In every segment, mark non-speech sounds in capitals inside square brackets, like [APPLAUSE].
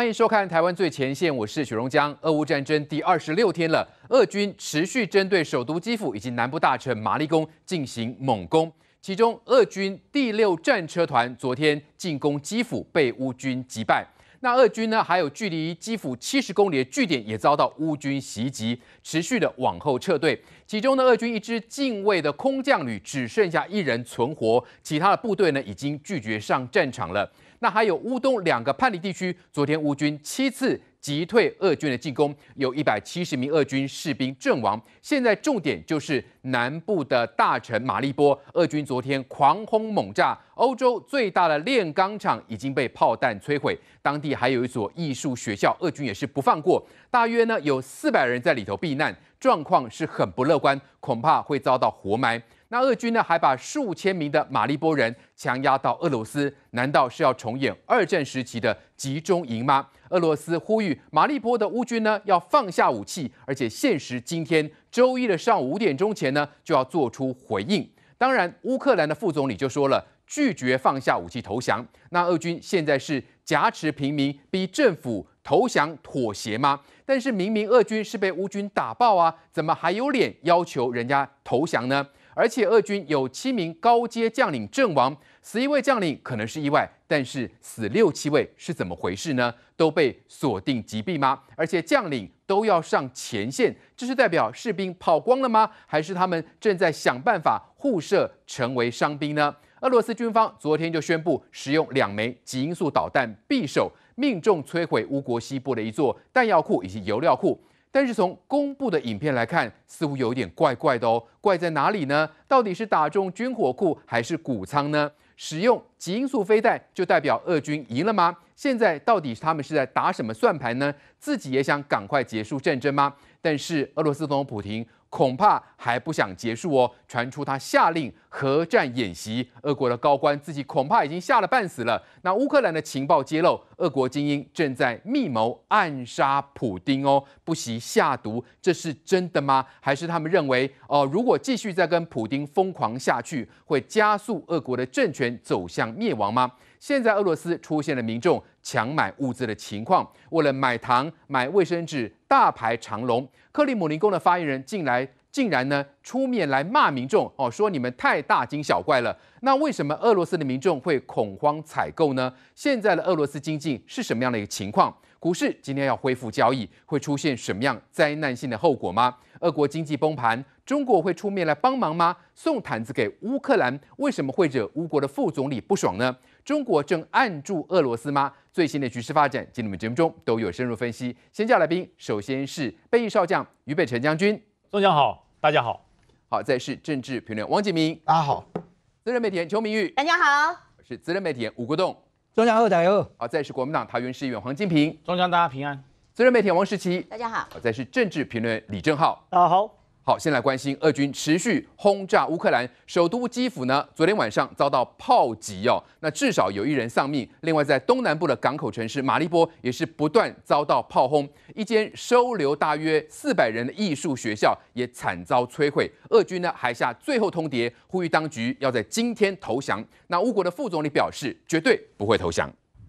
欢迎收看《台湾最前线》，我是许荣江。俄乌战争第二十六天了，俄军持续针对首都基辅以及南部大城马利宫进行猛攻。其中，俄军第六战车团昨天进攻基辅被乌军击败。那俄军呢？还有距离基辅七十公里的据点也遭到乌军袭击，持续的往后撤退。其中呢，俄军一支近卫的空降旅只剩下一人存活，其他的部队呢已经拒绝上战场了。那还有乌东两个叛离地区，昨天乌军七次击退俄军的进攻，有一百七十名俄军士兵阵亡。现在重点就是南部的大城马利波，俄军昨天狂轰猛炸，欧洲最大的炼钢厂已经被炮弹摧毁，当地还有一所艺术学校，俄军也是不放过，大约呢有四百人在里头避难，状况是很不乐观，恐怕会遭到活埋。那俄军呢，还把数千名的马利波人强压到俄罗斯，难道是要重演二战时期的集中营吗？俄罗斯呼吁马利波的乌军呢，要放下武器，而且限时今天周一的上午五点钟前呢，就要做出回应。当然，乌克兰的副总理就说了，拒绝放下武器投降。那俄军现在是挟持平民逼政府投降妥协吗？但是明明俄军是被乌军打爆啊，怎么还有脸要求人家投降呢？而且俄军有七名高阶将领阵亡，十一位将领可能是意外，但是死六七位是怎么回事呢？都被锁定疾病吗？而且将领都要上前线，这是代表士兵跑光了吗？还是他们正在想办法互射成为伤兵呢？俄罗斯军方昨天就宣布使用两枚极音速导弹“匕首”命中摧毁乌国西部的一座弹药库以及油料库。但是从公布的影片来看，似乎有点怪怪的哦。怪在哪里呢？到底是打中军火库还是谷仓呢？使用极音速飞弹就代表俄军赢了吗？现在到底是他们是在打什么算盘呢？自己也想赶快结束战争吗？但是俄罗斯总统普京。恐怕还不想结束哦！传出他下令核战演习，俄国的高官自己恐怕已经吓了半死了。那乌克兰的情报揭露，俄国精英正在密谋暗杀普丁哦，不惜下毒，这是真的吗？还是他们认为哦，如果继续再跟普丁疯狂下去，会加速俄国的政权走向灭亡吗？现在俄罗斯出现了民众抢买物资的情况，为了买糖、买卫生纸，大排长龙。克里姆林宫的发言人进来，竟然呢出面来骂民众哦，说你们太大惊小怪了。那为什么俄罗斯的民众会恐慌采购呢？现在的俄罗斯经济是什么样的一个情况？股市今天要恢复交易，会出现什么样灾难性的后果吗？俄国经济崩盘，中国会出面来帮忙吗？送毯子给乌克兰，为什么会惹乌国的副总理不爽呢？中国正按住俄罗斯吗？最新的局势发展，天我们节目中都有深入分析。先叫来宾，首先是被翼少将余北辰将军，中将好，大家好。好，再是政治评论王景明，大家好。资深媒体邱明玉，大家好。我是资深媒体吴国栋，中将贺台贺。好，再是国民党桃园市议员黄金平，中将大家平安。资深媒体王世奇，大家好。好，再是政治评论李正浩，大家好。好，先来关心俄军持续轰炸乌克兰首都基辅呢？昨天晚上遭到炮击哦，那至少有一人丧命。另外，在东南部的港口城市马利波也是不断遭到炮轰，一间收留大约四百人的艺术学校也惨遭摧毁。俄军呢还下最后通牒，呼吁当局要在今天投降。那乌国的副总理表示，绝对不会投降。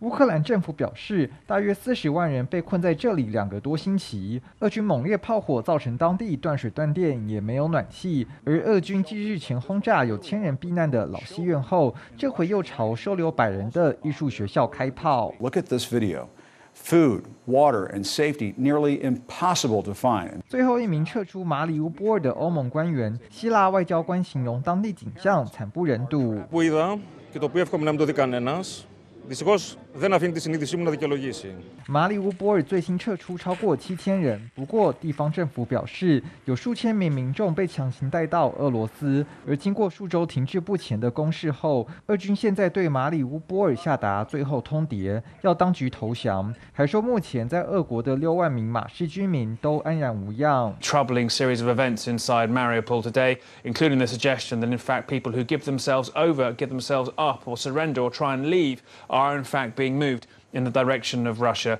乌克兰政府表示，大约四十万人被困在这里两个多星期。俄军猛烈炮火造成当地断水断电，也没有暖气。而俄军继日前轰炸有千人避难的老戏院后，这回又朝收留百人的艺术学校开炮。Look at this video. Food, water, and safety nearly impossible to find. 最后一名撤出马里乌波尔的欧盟官员、希腊外交官形容当地景象惨不忍睹。不一樣，因為不一 δεν αφήνει τη συνείδησή μου να series of events inside Mariupol today, including the suggestion that in fact people who give themselves over, give themselves up, or surrender or try and leave are in fact being being moved in the direction of Russia.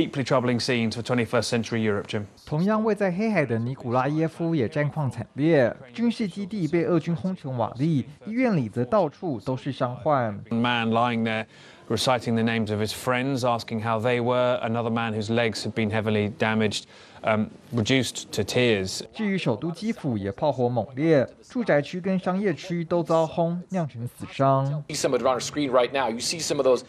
Deeply troubling scenes for 21st century Europe, Jim. 同样位在黑海的尼古拉耶夫也战况惨烈，军事基地被俄军轰成瓦砾，医院里则到处都是伤患。Man lying there. Reciting the names of his friends, asking how they were, another man whose legs had been heavily damaged, um, reduced to tears. some of it on our screen right now. You see some of those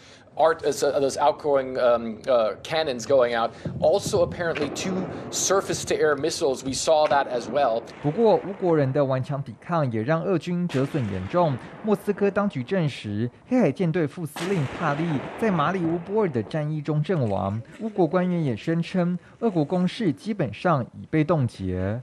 不过，乌国人的顽强抵抗也让俄军折损严重。莫斯科当局证实，黑海舰队副司令帕利在马里乌波尔的战役中阵亡。乌国官员也声称，俄国攻势基本上已被冻结。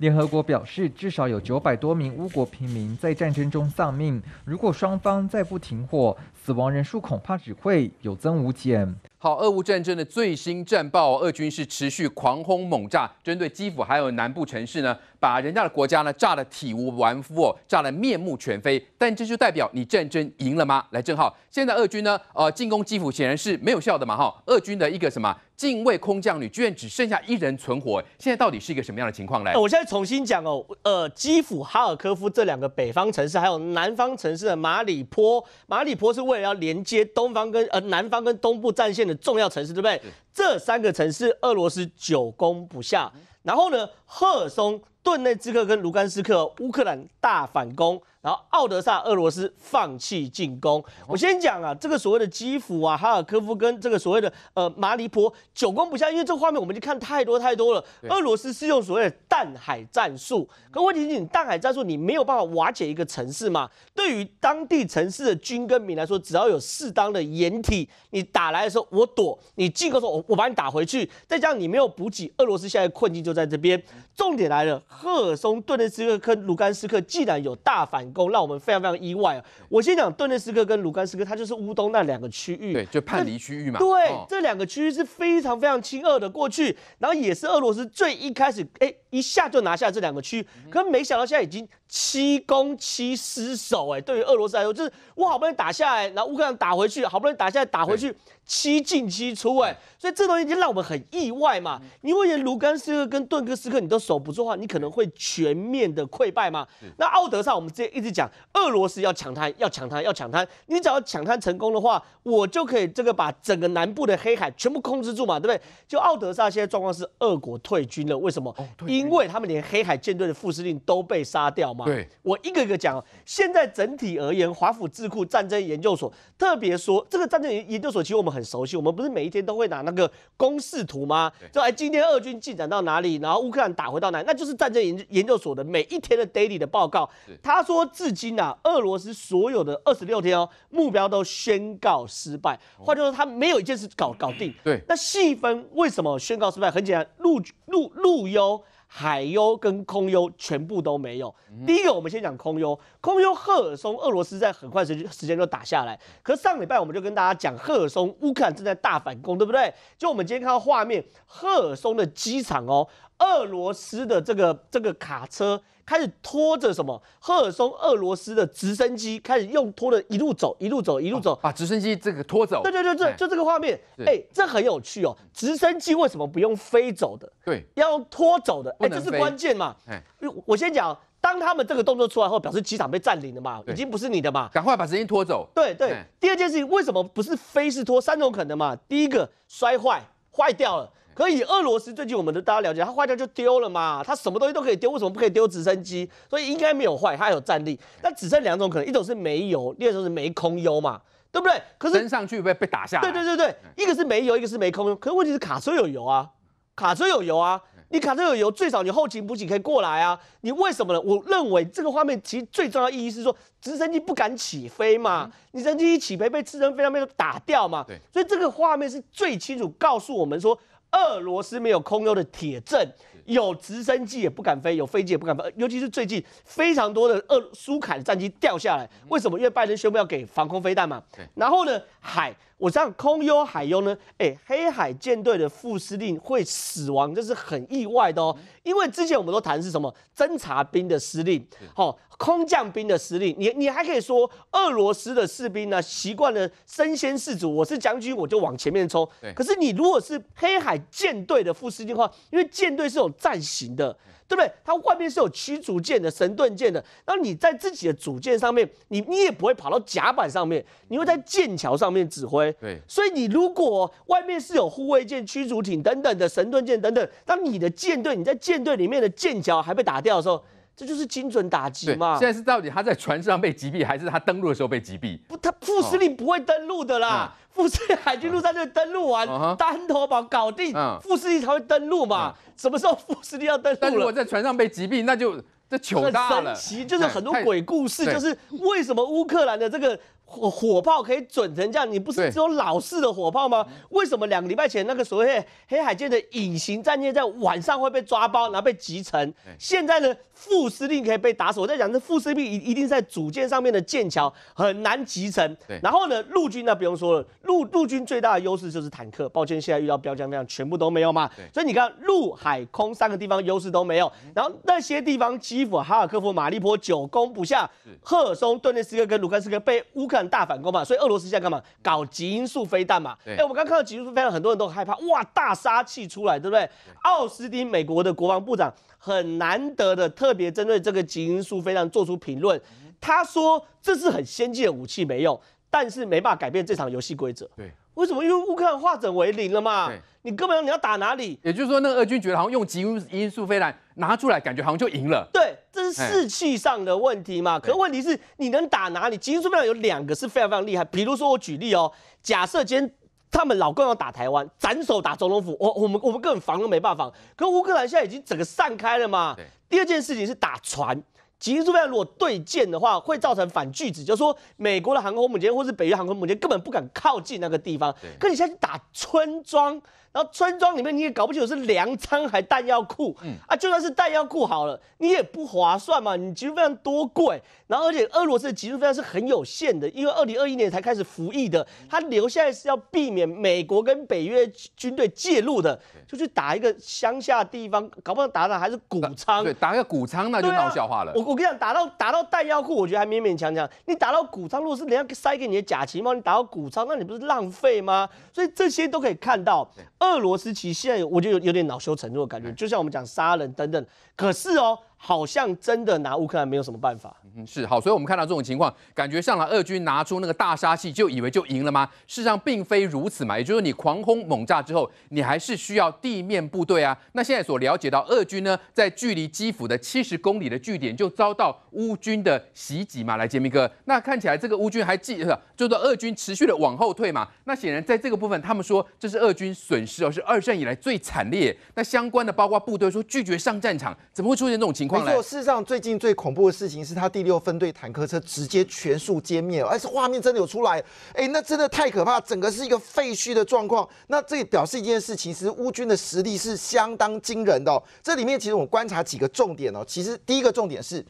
联合国表示，至少有九百多名乌国平民在战争中丧命。如果双方再不停火，死亡人数恐怕只会有增无减。好，俄乌战争的最新战报，俄军是持续狂轰猛炸，针对基辅还有南部城市呢。把人家的国家呢炸得体无完肤哦，炸得面目全非。但这就代表你战争赢了吗？来，正浩，现在俄军呢，呃，进攻基辅显然是没有效的嘛，哈。俄军的一个什么禁卫空降旅居然只剩下一人存活。现在到底是一个什么样的情况呢？我现在重新讲哦，呃，基辅、哈尔科夫这两个北方城市，还有南方城市的马里坡，马里坡是为了要连接东方跟呃南方跟东部战线的重要城市，对不对？这三个城市俄罗斯久攻不下。然后呢，赫松。顿内兹克跟卢甘斯克，乌克兰大反攻，然后奥德萨，俄罗斯放弃进攻。我先讲啊，这个所谓的基辅啊、哈尔科夫跟这个所谓的呃马里坡，久攻不下，因为这画面我们就看太多太多了。俄罗斯是用所谓的弹海战术，可问题是你弹海战术你没有办法瓦解一个城市嘛？对于当地城市的军跟民来说，只要有适当的掩体，你打来的时候我躲，你进攻的时候我我把你打回去，再加上你没有补给，俄罗斯现在困境就在这边。重点来了。赫尔松、顿涅茨克、跟卢甘斯克，既然有大反攻，让我们非常非常意外啊！我先讲顿涅茨克跟卢甘斯克，它就是乌东那两个区域，对，就叛离区域嘛。对，这两个区域是非常非常亲俄的过去，然后也是俄罗斯最一开始哎。一下就拿下这两个区，可没想到现在已经七攻七失守哎！对于俄罗斯来说，就是我好不容易打下来，然后乌克兰打回去，好不容易打下来打回去，七进七出哎！所以这东西已经让我们很意外嘛。因为卢甘斯克跟顿涅斯克你都守不住的话，你可能会全面的溃败嘛。那奥德萨我们之前一直讲，俄罗斯要抢滩，要抢滩，要抢滩。你只要抢滩成功的话，我就可以这个把整个南部的黑海全部控制住嘛，对不对？就奥德萨现在状况是俄国退军了，为什么？对。因为他们连黑海舰队的副司令都被杀掉嘛。对，我一个个讲。现在整体而言，华府智库战争研究所，特别说这个战争研究所，其实我们很熟悉。我们不是每一天都会拿那个公示图吗？说哎，今天俄军进展到哪里，然后乌克兰打回到哪那就是战争研研究所的每一天的 daily 的报告。他说，至今啊，俄罗斯所有的二十六天哦，目标都宣告失败，换句话说，他没有一件事搞搞定。对，那细分为什么宣告失败？很简单，陆陆陆优。海优跟空优全部都没有。第一个，我们先讲空优，空优赫尔松，俄罗斯在很快时时间就打下来。可是上礼拜我们就跟大家讲，赫尔松乌克兰正在大反攻，对不对？就我们今天看到画面，赫尔松的机场哦。俄罗斯的这个这个卡车开始拖着什么？赫尔松，俄罗斯的直升机开始用拖着一路走，一路走，一路走，把直升机这个拖走。对对对对，就这个画面，哎，这很有趣哦。直升机为什么不用飞走的？对，要拖走的。哎，这是关键嘛？哎，我先讲，当他们这个动作出来后，表示机场被占领了嘛，已经不是你的嘛，赶快把直升机拖走。对对。第二件事情，为什么不是飞是拖？三种可能嘛。第一个，摔坏，坏掉了。可以，俄罗斯最近我们都大家了解，他坏掉就丢了嘛，他什么东西都可以丢，为什么不可以丢直升机？所以应该没有坏，它有战力。那只剩两种可能，一种是没油，另一种是没空优嘛，对不对？可是升上去会被被打下来。对对对对，一个是没油，一个是没空油。可是问题是卡车有油啊，卡车有油啊，你卡车有油，最少你后勤补给可以过来啊。你为什么呢？我认为这个画面其实最重要意义是说，直升机不敢起飞嘛，你直升机起飞被直升飞上面都打掉嘛。对，所以这个画面是最清楚告诉我们说。俄罗斯没有空优的铁证。有直升机也不敢飞，有飞机也不敢飞，尤其是最近非常多的俄苏凯的战机掉下来，为什么？因为拜登宣布要给防空飞弹嘛。对。然后呢，海，我道空优海优呢，哎，黑海舰队的副司令会死亡，这是很意外的哦。因为之前我们都谈是什么侦察兵的司令，好，空降兵的司令，你你还可以说俄罗斯的士兵呢，习惯了身先士卒，我是将军我就往前面冲。对。可是你如果是黑海舰队的副司令的话，因为舰队是有。战型的，对不对？它外面是有驱逐舰的、神盾舰的。那你在自己的主舰上面，你你也不会跑到甲板上面，你会在舰桥上面指挥。对，所以你如果外面是有护卫舰、驱逐艇等等的、神盾舰等等，当你的舰队你在舰队里面的舰桥还被打掉的时候。这就是精准打击嘛？现在是到底他在船上被击毙，还是他登陆的时候被击毙？不，他副司令不会登陆的啦。副司令海军陆战队登陆完，单头堡搞定，副司令才会登陆嘛？什么时候副司令要登陆但如果在船上被击毙，那就这糗大了。很神奇，就是很多鬼故事，就是为什么乌克兰的这个。火火炮可以准成这样，你不是只有老式的火炮吗？为什么两个礼拜前那个所谓黑海舰的隐形战舰在晚上会被抓包，然后被集成？现在的副司令可以被打死，我在讲这副司令一一定在主舰上面的舰桥很难集成。然后呢，陆军那不用说了，陆陆军最大的优势就是坦克。抱歉，现在遇到标枪那样全部都没有嘛。所以你看，陆海空三个地方优势都没有，然后那些地方基辅、哈尔科夫、马利波久攻不下，赫尔松、顿涅斯克跟卢甘斯克被乌克大反攻嘛，所以俄罗斯现在干嘛？搞极音速飞弹嘛。哎，我们刚看到极音速飞弹，很多人都害怕，哇，大杀器出来，对不对？奥斯汀，美国的国防部长很难得的特别针对这个极音速飞弹做出评论，他说这是很先进的武器，没用，但是没办法改变这场游戏规则。对，为什么？因为乌克兰化整为零了嘛。对，你根本你要打哪里？也就是说，那个俄军觉得好像用极音速飞弹拿出来，感觉好像就赢了。对。士气上的问题嘛，可问题是你能打哪里？极速变量有两个是非常非常厉害，比如说我举例哦，假设今天他们老共要打台湾，斩首打总统府，我我们我们根本防都没办法。可乌克兰现在已经整个散开了嘛。第二件事情是打船，极速变量如果对舰的话，会造成反拒止，就说美国的航空母舰或是北约航空母舰根本不敢靠近那个地方。可你现在去打村庄。然后村庄里面你也搞不清楚是粮仓还弹药库，嗯啊，就算是弹药库好了，你也不划算嘛，你军费非常多贵，然后而且俄罗斯的军费是很有限的，因为二零二一年才开始服役的，他留下来是要避免美国跟北约军队介入的，就去打一个乡下地方，搞不好打的还是谷仓，对，打个谷仓那就闹笑话了。我我跟你讲，打到打到弹药库，我觉得还勉勉强强，你打到谷仓，如果是人家塞给你的假情报，你打到谷仓，那你不是浪费吗？所以这些都可以看到。俄罗斯其实现在我就有有点恼羞成怒的感觉，就像我们讲杀人等等，可是哦。好像真的拿乌克兰没有什么办法。嗯，是好，所以我们看到这种情况，感觉上了俄军拿出那个大杀器，就以为就赢了吗？事实上并非如此嘛。也就是你狂轰猛炸之后，你还是需要地面部队啊。那现在所了解到，俄军呢在距离基辅的七十公里的据点就遭到乌军的袭击嘛。来，杰米哥，那看起来这个乌军还继，就是说俄军持续的往后退嘛。那显然在这个部分，他们说这是俄军损失，哦，是二战以来最惨烈。那相关的包括部队说拒绝上战场，怎么会出现这种情？没错，事实上最近最恐怖的事情是他第六分队坦克车直接全数歼灭，而且画面真的有出来，哎，那真的太可怕，整个是一个废墟的状况。那这表示一件事，其实乌军的实力是相当惊人的。这里面其实我观察几个重点哦，其实第一个重点是。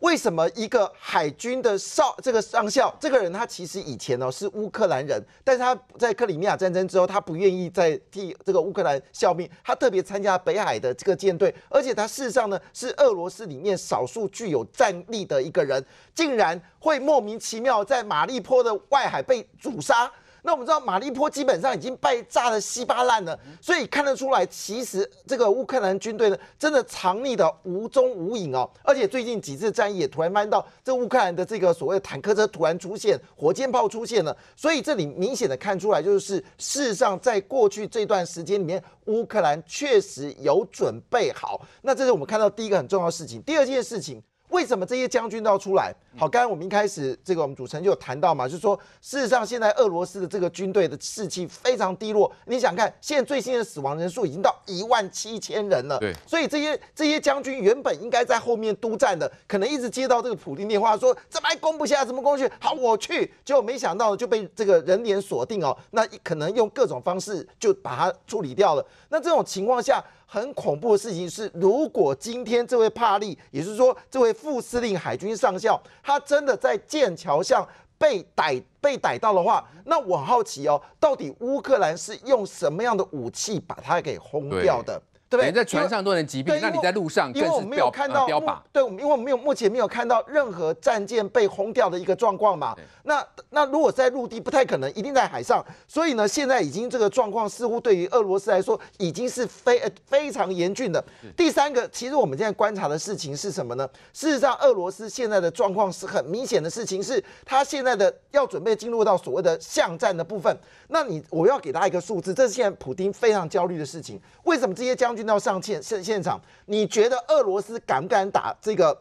为什么一个海军的少这个上校这个人他其实以前呢是乌克兰人，但是他在克里米亚战争之后他不愿意再替这个乌克兰效命，他特别参加北海的这个舰队，而且他事实上呢是俄罗斯里面少数具有战力的一个人，竟然会莫名其妙在马立坡的外海被主杀。那我们知道马利坡基本上已经被炸的稀巴烂了，所以看得出来，其实这个乌克兰军队呢，真的藏匿的无踪无影哦。而且最近几次战役也突然现到，这乌克兰的这个所谓的坦克车突然出现，火箭炮出现了，所以这里明显的看出来，就是事实上在过去这段时间里面，乌克兰确实有准备好。那这是我们看到第一个很重要的事情。第二件事情。为什么这些将军都要出来？好，刚刚我们一开始这个我们主持人就有谈到嘛，就是说，事实上现在俄罗斯的这个军队的士气非常低落。你想看，现在最新的死亡人数已经到一万七千人了。对，所以这些这些将军原本应该在后面督战的，可能一直接到这个普丁电话说怎么还攻不下，怎么攻去？好，我去。结果没想到就被这个人脸锁定哦，那可能用各种方式就把它处理掉了。那这种情况下。很恐怖的事情是，如果今天这位帕利，也就是说这位副司令海军上校，他真的在剑桥上被逮被逮到的话，那我好奇哦，到底乌克兰是用什么样的武器把他给轰掉的？对不对？在船上都能击毙，那你在路上更是标靶。标靶。对，我们因为我们没有目前没有看到任何战舰被轰掉的一个状况嘛。那那如果在陆地不太可能，一定在海上。所以呢，现在已经这个状况似乎对于俄罗斯来说已经是非呃、非常严峻的。第三个，其实我们现在观察的事情是什么呢？事实上，俄罗斯现在的状况是很明显的事情，是他现在的要准备进入到所谓的巷战的部分。那你我要给大家一个数字，这是现在普京非常焦虑的事情。为什么这些将军？要上线现现场，你觉得俄罗斯敢不敢打这个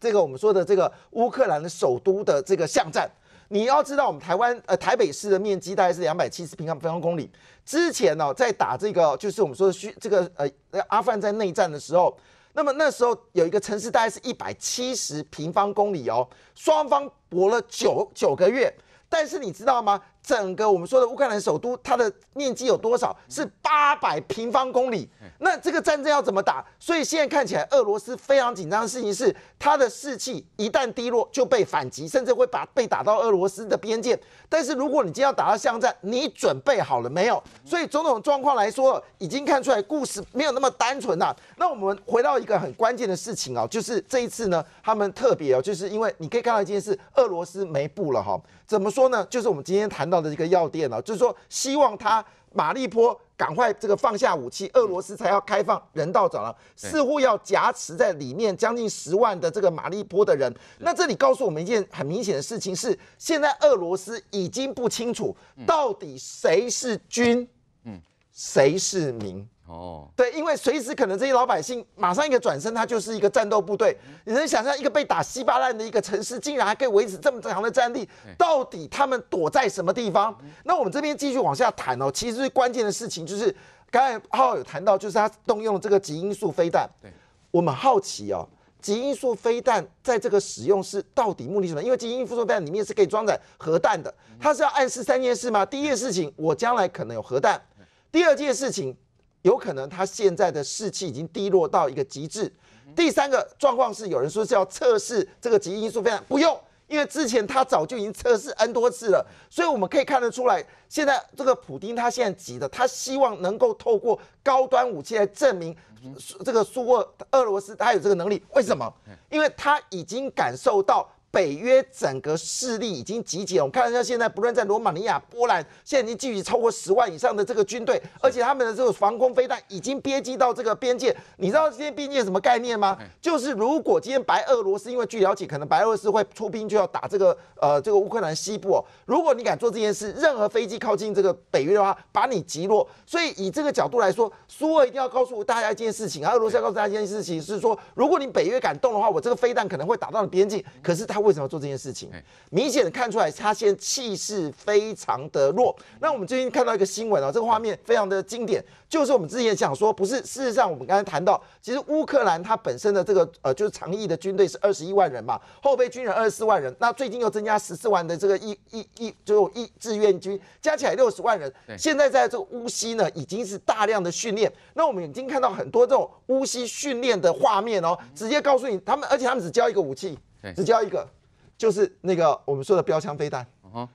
这个我们说的这个乌克兰的首都的这个巷战？你要知道，我们台湾呃台北市的面积大概是两百七十平方平方公里。之前呢，在打这个就是我们说的需这个呃阿富汗在内战的时候，那么那时候有一个城市大概是一百七十平方公里哦，双方搏了九九个月，但是你知道吗？整个我们说的乌克兰首都，它的面积有多少？是八百平方公里。那这个战争要怎么打？所以现在看起来，俄罗斯非常紧张的事情是，他的士气一旦低落就被反击，甚至会把被打到俄罗斯的边界。但是如果你今天要打到巷战，你准备好了没有？所以种种状况来说，已经看出来故事没有那么单纯了。那我们回到一个很关键的事情哦，就是这一次呢，他们特别哦，就是因为你可以看到一件事，俄罗斯没布了哈。怎么说呢？就是我们今天谈。到的一个药店了，就是说希望他马利波赶快这个放下武器，俄罗斯才要开放人道走廊，似乎要挟持在里面将近十万的这个马利波的人。那这里告诉我们一件很明显的事情是，现在俄罗斯已经不清楚到底谁是军，嗯，谁是民。哦，对，因为随时可能这些老百姓马上一个转身，他就是一个战斗部队。你能想象一个被打稀巴烂的一个城市，竟然还可以维持这么长的战力？到底他们躲在什么地方？那我们这边继续往下谈哦。其实最关键的事情就是，刚才浩有谈到，就是他动用这个极音速飞弹。对，我们好奇哦，极音速飞弹在这个使用是到底目的什么？因为极音速飞弹里面是可以装载核弹的，它是要暗示三件事吗？第一件事情，我将来可能有核弹；第二件事情。有可能他现在的士气已经低落到一个极致。第三个状况是，有人说是要测试这个极因素非常不用，因为之前他早就已经测试 n 多次了。所以我们可以看得出来，现在这个普京他现在急的，他希望能够透过高端武器来证明这个苏俄俄罗斯他有这个能力。为什么？因为他已经感受到。北约整个势力已经集结，我们看一下，现在不论在罗马尼亚、波兰，现在已经聚集超过十万以上的这个军队，而且他们的这个防空飞弹已经憋击到这个边界。你知道今天边界什么概念吗？就是如果今天白俄罗斯因为据了解，可能白俄罗斯会出兵就要打这个呃这个乌克兰西部。如果你敢做这件事，任何飞机靠近这个北约的话，把你击落。所以以这个角度来说，苏俄一定要告诉大家一件事情，俄罗斯要告诉大家一件事情是说，如果你北约敢动的话，我这个飞弹可能会打到你边境，可是他。为什么要做这件事情？明显的看出来，他现在气势非常的弱。那我们最近看到一个新闻啊，这个画面非常的经典，就是我们之前讲说，不是？事实上，我们刚才谈到，其实乌克兰它本身的这个呃，就是长役的军队是二十一万人嘛，后备军人二十四万人，那最近又增加十四万的这个一一一，就一志愿军加起来六十万人。现在在这个乌西呢，已经是大量的训练。那我们已经看到很多这种乌西训练的画面哦，直接告诉你他们，而且他们只交一个武器。只教一个，就是那个我们说的标枪飞弹，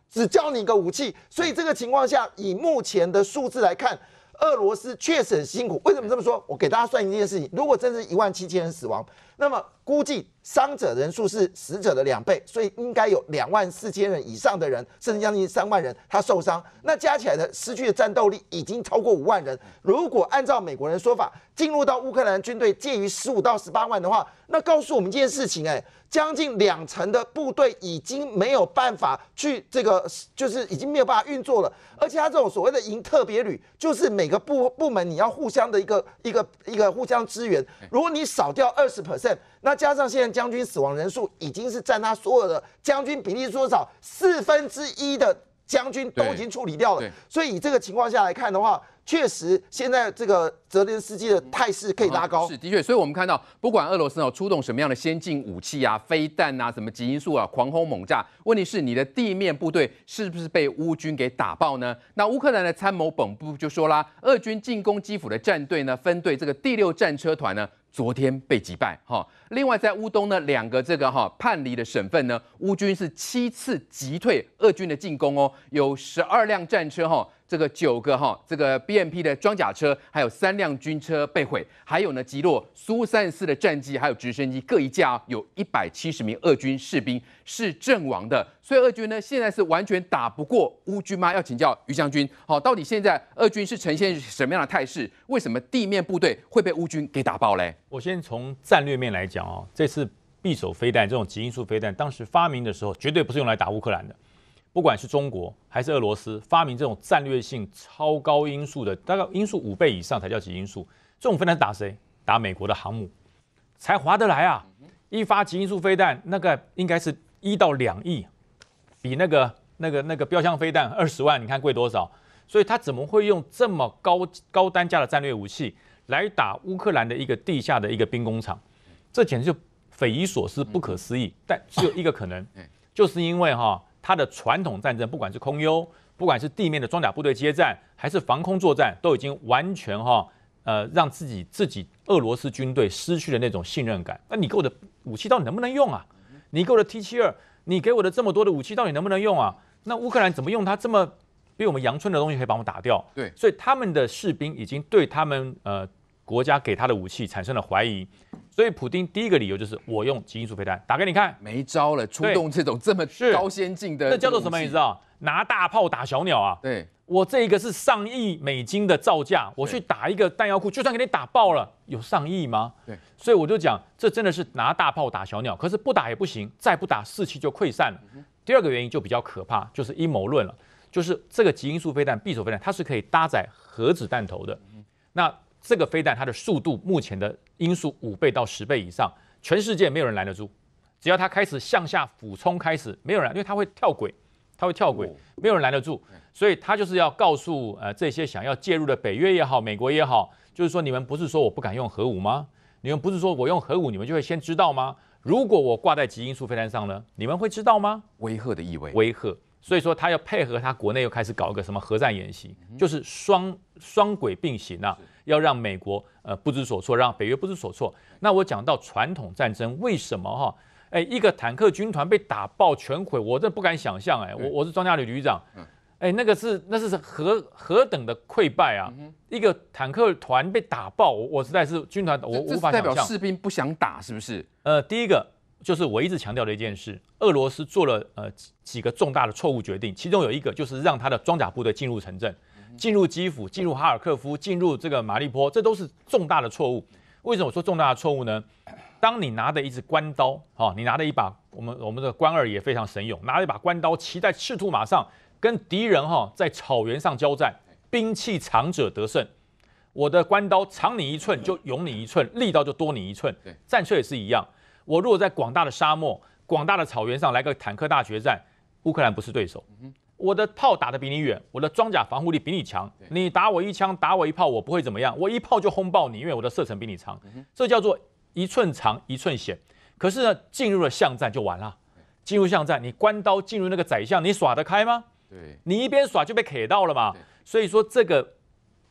只教你一个武器，所以这个情况下，以目前的数字来看，俄罗斯确实很辛苦。为什么这么说？我给大家算一件事情：如果真是一万七千人死亡。那么估计伤者人数是死者的两倍，所以应该有两万四千人以上的人，甚至将近三万人他受伤，那加起来的失去的战斗力已经超过五万人。如果按照美国人说法，进入到乌克兰军队介于十五到十八万的话，那告诉我们一件事情：哎，将近两成的部队已经没有办法去这个，就是已经没有办法运作了。而且他这种所谓的营特别旅，就是每个部部门你要互相的一个一个一个互相支援，如果你少掉二十%。那加上现在将军死亡人数，已经是占他所有的将军比例多少？四分之一的将军都已经处理掉了。所以以这个情况下来看的话，确实现在这个泽连斯基的态势可以拉高。是的确，所以我们看到不管俄罗斯哦出动什么样的先进武器啊、飞弹啊、什么极音速啊，狂轰猛炸。问题是你的地面部队是不是被乌军给打爆呢？那乌克兰的参谋本部就说啦，俄军进攻基辅的战队呢、分队这个第六战车团呢。昨天被击败哈，另外在乌东呢，两个这个哈叛离的省份呢，乌军是七次击退俄军的进攻哦，有十二辆战车哈。这个九个哈，这个 BMP 的装甲车，还有三辆军车被毁，还有呢击落苏三十四的战机，还有直升机各一架，有一百七十名俄军士兵是阵亡的。所以俄军呢现在是完全打不过乌军吗？要请教于将军，好，到底现在俄军是呈现什么样的态势？为什么地面部队会被乌军给打爆嘞？我先从战略面来讲哦，这次匕首飞弹这种极音速飞弹，当时发明的时候绝对不是用来打乌克兰的。不管是中国还是俄罗斯发明这种战略性超高音速的，大概音速五倍以上才叫极音速，这种飞弹打谁？打美国的航母才划得来啊！一发极音速飞弹，那个应该是一到两亿，比那个那个那个标枪飞弹二十万，你看贵多少？所以他怎么会用这么高高单价的战略武器来打乌克兰的一个地下的一个兵工厂？这简直就匪夷所思、不可思议。但只有一个可能，就是因为哈。他的传统战争，不管是空优，不管是地面的装甲部队接战，还是防空作战，都已经完全哈呃，让自己自己俄罗斯军队失去了那种信任感。那你给我的武器到底能不能用啊？你给我的 T 七二，你给我的这么多的武器到底能不能用啊？那乌克兰怎么用它这么比我们阳春的东西可以把我打掉？对，所以他们的士兵已经对他们呃国家给他的武器产生了怀疑。所以普丁第一个理由就是我用基因素飞弹打给你看，没招了，出动这种这么高先进的，这叫做什么？你知道？拿大炮打小鸟啊？对，我这一个是上亿美金的造价，我去打一个弹药库，就算给你打爆了，有上亿吗？对，所以我就讲，这真的是拿大炮打小鸟，可是不打也不行，再不打士气就溃散了。第二个原因就比较可怕，就是阴谋论了，就是这个基因素飞弹、匕首飞弹，它是可以搭载核子弹头的。那这个飞弹它的速度目前的。因素五倍到十倍以上，全世界没有人拦得住。只要他开始向下俯冲，开始没有人，因为他会跳轨，他会跳轨，没有人拦得住。所以他就是要告诉呃这些想要介入的北约也好，美国也好，就是说你们不是说我不敢用核武吗？你们不是说我用核武你们就会先知道吗？如果我挂在极音速飞弹上呢，你们会知道吗？威吓的意味，威吓。所以说他要配合他国内又开始搞个什么核战演习，就是双双轨并行啊。要让美国呃不知所措，让北约不知所措。那我讲到传统战争，为什么哈？哎，一个坦克军团被打爆全毁，我真不敢想象。哎，我我是装甲旅旅长，哎，那个是那是何何等的溃败啊！一个坦克团被打爆，我我实在是军团，我无法代表士兵不想打，是不是？呃，第一个就是我一直强调的一件事，俄罗斯做了呃几个重大的错误决定，其中有一个就是让他的装甲部队进入城镇。进入基辅，进入哈尔科夫，进入这个马利波，这都是重大的错误。为什么说重大的错误呢？当你拿着一支关刀，哈，你拿着一把，我们我们的关二爷非常神勇，拿着一把关刀，骑在赤兔马上，跟敌人哈在草原上交战，兵器长者得胜。我的关刀长你一寸，就勇你一寸，力道就多你一寸。对，战车也是一样。我如果在广大的沙漠、广大的草原上来个坦克大决战，乌克兰不是对手。我的炮打的比你远，我的装甲防护力比你强，你打我一枪，打我一炮，我不会怎么样，我一炮就轰爆你，因为我的射程比你长。这叫做一寸长一寸险。可是呢，进入了巷战就完了。进入巷战，你关刀进入那个宰相，你耍得开吗？对你一边耍就被砍到了嘛。所以说，这个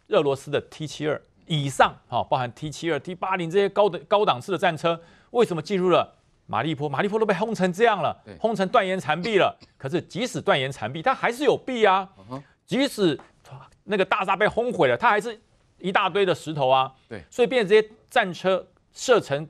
热罗斯的 T 七二以上啊，包含 T 七二、T 八零这些高的高档次的战车，为什么进入了？马利坡，马利坡都被轰成这样了，轰成断言残壁了。[LAUGHS] 可是即使断言残壁，它还是有壁啊。即使那个大厦被轰毁了，它还是一大堆的石头啊。所以变成这些战车射程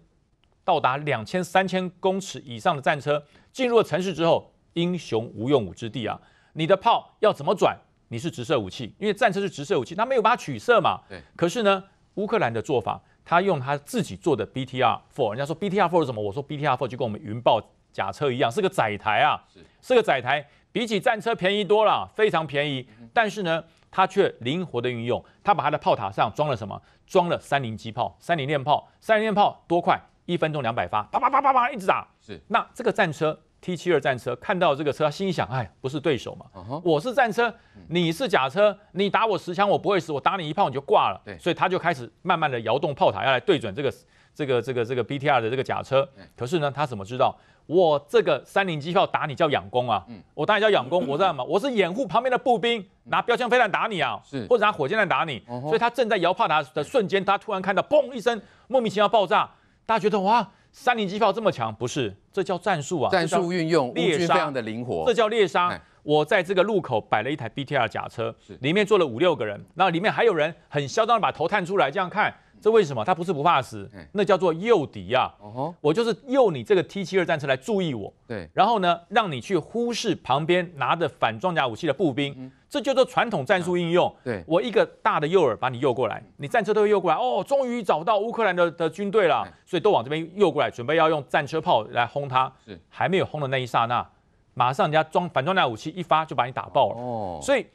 到达两千、三千公尺以上的战车进入了城市之后，英雄无用武之地啊。你的炮要怎么转？你是直射武器，因为战车是直射武器，它没有办法取射嘛。可是呢，乌克兰的做法。他用他自己做的 BTR4，人家说 BTR4 是什么？我说 BTR4 就跟我们云豹甲车一样，是个载台啊，是个载台。比起战车便宜多了，非常便宜。但是呢，它却灵活的运用，它把它的炮塔上装了什么？装了三菱机炮、三菱链炮、三菱链炮，多快？一分钟两百发，啪啪啪啪啪一直打。是那这个战车。T 七二战车看到这个车，心想：“哎，不是对手嘛！我是战车，你是假车。你打我十枪，我不会死；我打你一炮，你就挂了。”所以他就开始慢慢的摇动炮塔，要来对准这个、这个、这个、这个 BTR 的这个假车。可是呢，他怎么知道我这个三菱机炮打你叫佯攻啊？我打你叫佯攻，[COUGHS] 我知道吗？我是掩护旁边的步兵，拿标枪、飞弹打你啊，或者拿火箭弹打你。所以他正在摇炮塔的瞬间，他突然看到“嘣”一声，莫名其妙爆炸。大家觉得哇！三菱机炮这么强，不是，这叫战术啊，战术运用，猎杀非常的灵活，这叫猎杀。我在这个路口摆了一台 BTR 假车，里面坐了五六个人，那里面还有人很嚣张，的把头探出来，这样看。这为什么？他不是不怕死，那叫做诱敌啊！我就是诱你这个 T 七二战车来注意我，对。然后呢，让你去忽视旁边拿着反装甲武器的步兵，这叫做传统战术应用。对我一个大的诱饵把你诱过来，你战车都会诱过来。哦，终于找到乌克兰的的军队了，所以都往这边诱过来，准备要用战车炮来轰他。是还没有轰的那一刹那，马上人家装反装甲武器一发就把你打爆了。哦，所以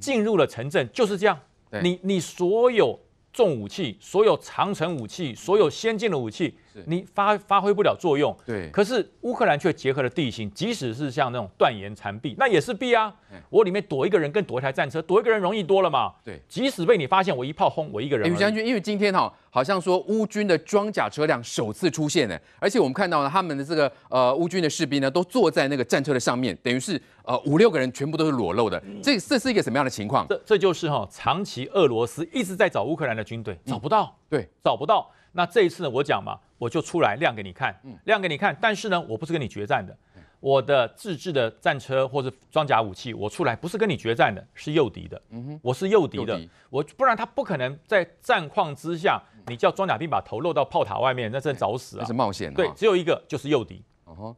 进入了城镇就是这样。你你所有。重武器，所有长城武器，所有先进的武器。你发发挥不了作用，对。可是乌克兰却结合了地形，即使是像那种断岩残壁，那也是壁啊。我里面躲一个人，跟躲一台战车，躲一个人容易多了嘛。对，即使被你发现，我一炮轰我一个人。余将军，因为今天哈，好像说乌军的装甲车辆首次出现呢，而且我们看到呢，他们的这个呃，乌军的士兵呢都坐在那个战车的上面，等于是呃五六个人全部都是裸露的。这这是一个什么样的情况？这这就是哈，长期俄罗斯一直在找乌克兰的军队，找不到，对，找不到。那这一次呢？我讲嘛，我就出来亮给你看，亮给你看。但是呢，我不是跟你决战的。我的自制的战车或者装甲武器，我出来不是跟你决战的，是诱敌的。我是诱敌的，我不然他不可能在战况之下，你叫装甲兵把头露到炮塔外面，那真找死啊，那是冒险。对，只有一个就是诱敌。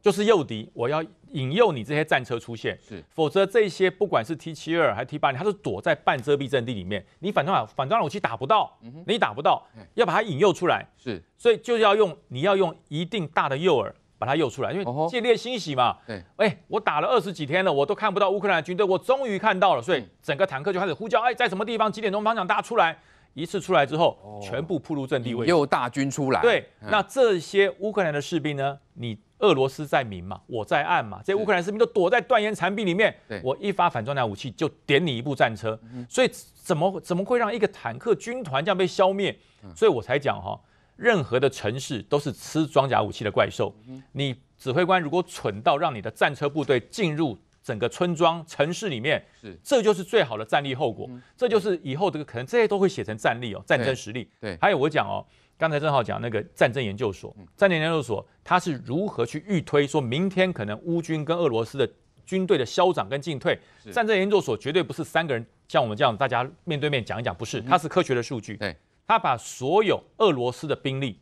就是诱敌，我要引诱你这些战车出现，是，否则这些不管是 T 七二还是 T 八零，它是躲在半遮蔽阵地里面，你反正反装武器打不到，你打不到，要把它引诱出来，是，所以就要用你要用一定大的诱饵把它诱出来，因为戒烈欣喜嘛，对，哎，我打了二十几天了，我都看不到乌克兰军队，我终于看到了，所以整个坦克就开始呼叫，哎，在什么地方几点钟方向，大家出来，一次出来之后，全部铺入阵地位置，又大军出来，对，那这些乌克兰的士兵呢，你。俄罗斯在明嘛，我在暗嘛。这乌克兰士兵都躲在断言残壁里面，我一发反装甲武器就点你一部战车。所以怎么怎么会让一个坦克军团这样被消灭？所以我才讲哈，任何的城市都是吃装甲武器的怪兽。你指挥官如果蠢到让你的战车部队进入整个村庄、城市里面，这就是最好的战力后果。这就是以后这个可能这些都会写成战力哦，战争实力。对，还有我讲哦。刚才正好讲那个战争研究所，战争研究所它是如何去预推，说明天可能乌军跟俄罗斯的军队的消长跟进退。战争研究所绝对不是三个人像我们这样大家面对面讲一讲，不是，它是科学的数据。对，他把所有俄罗斯的兵力、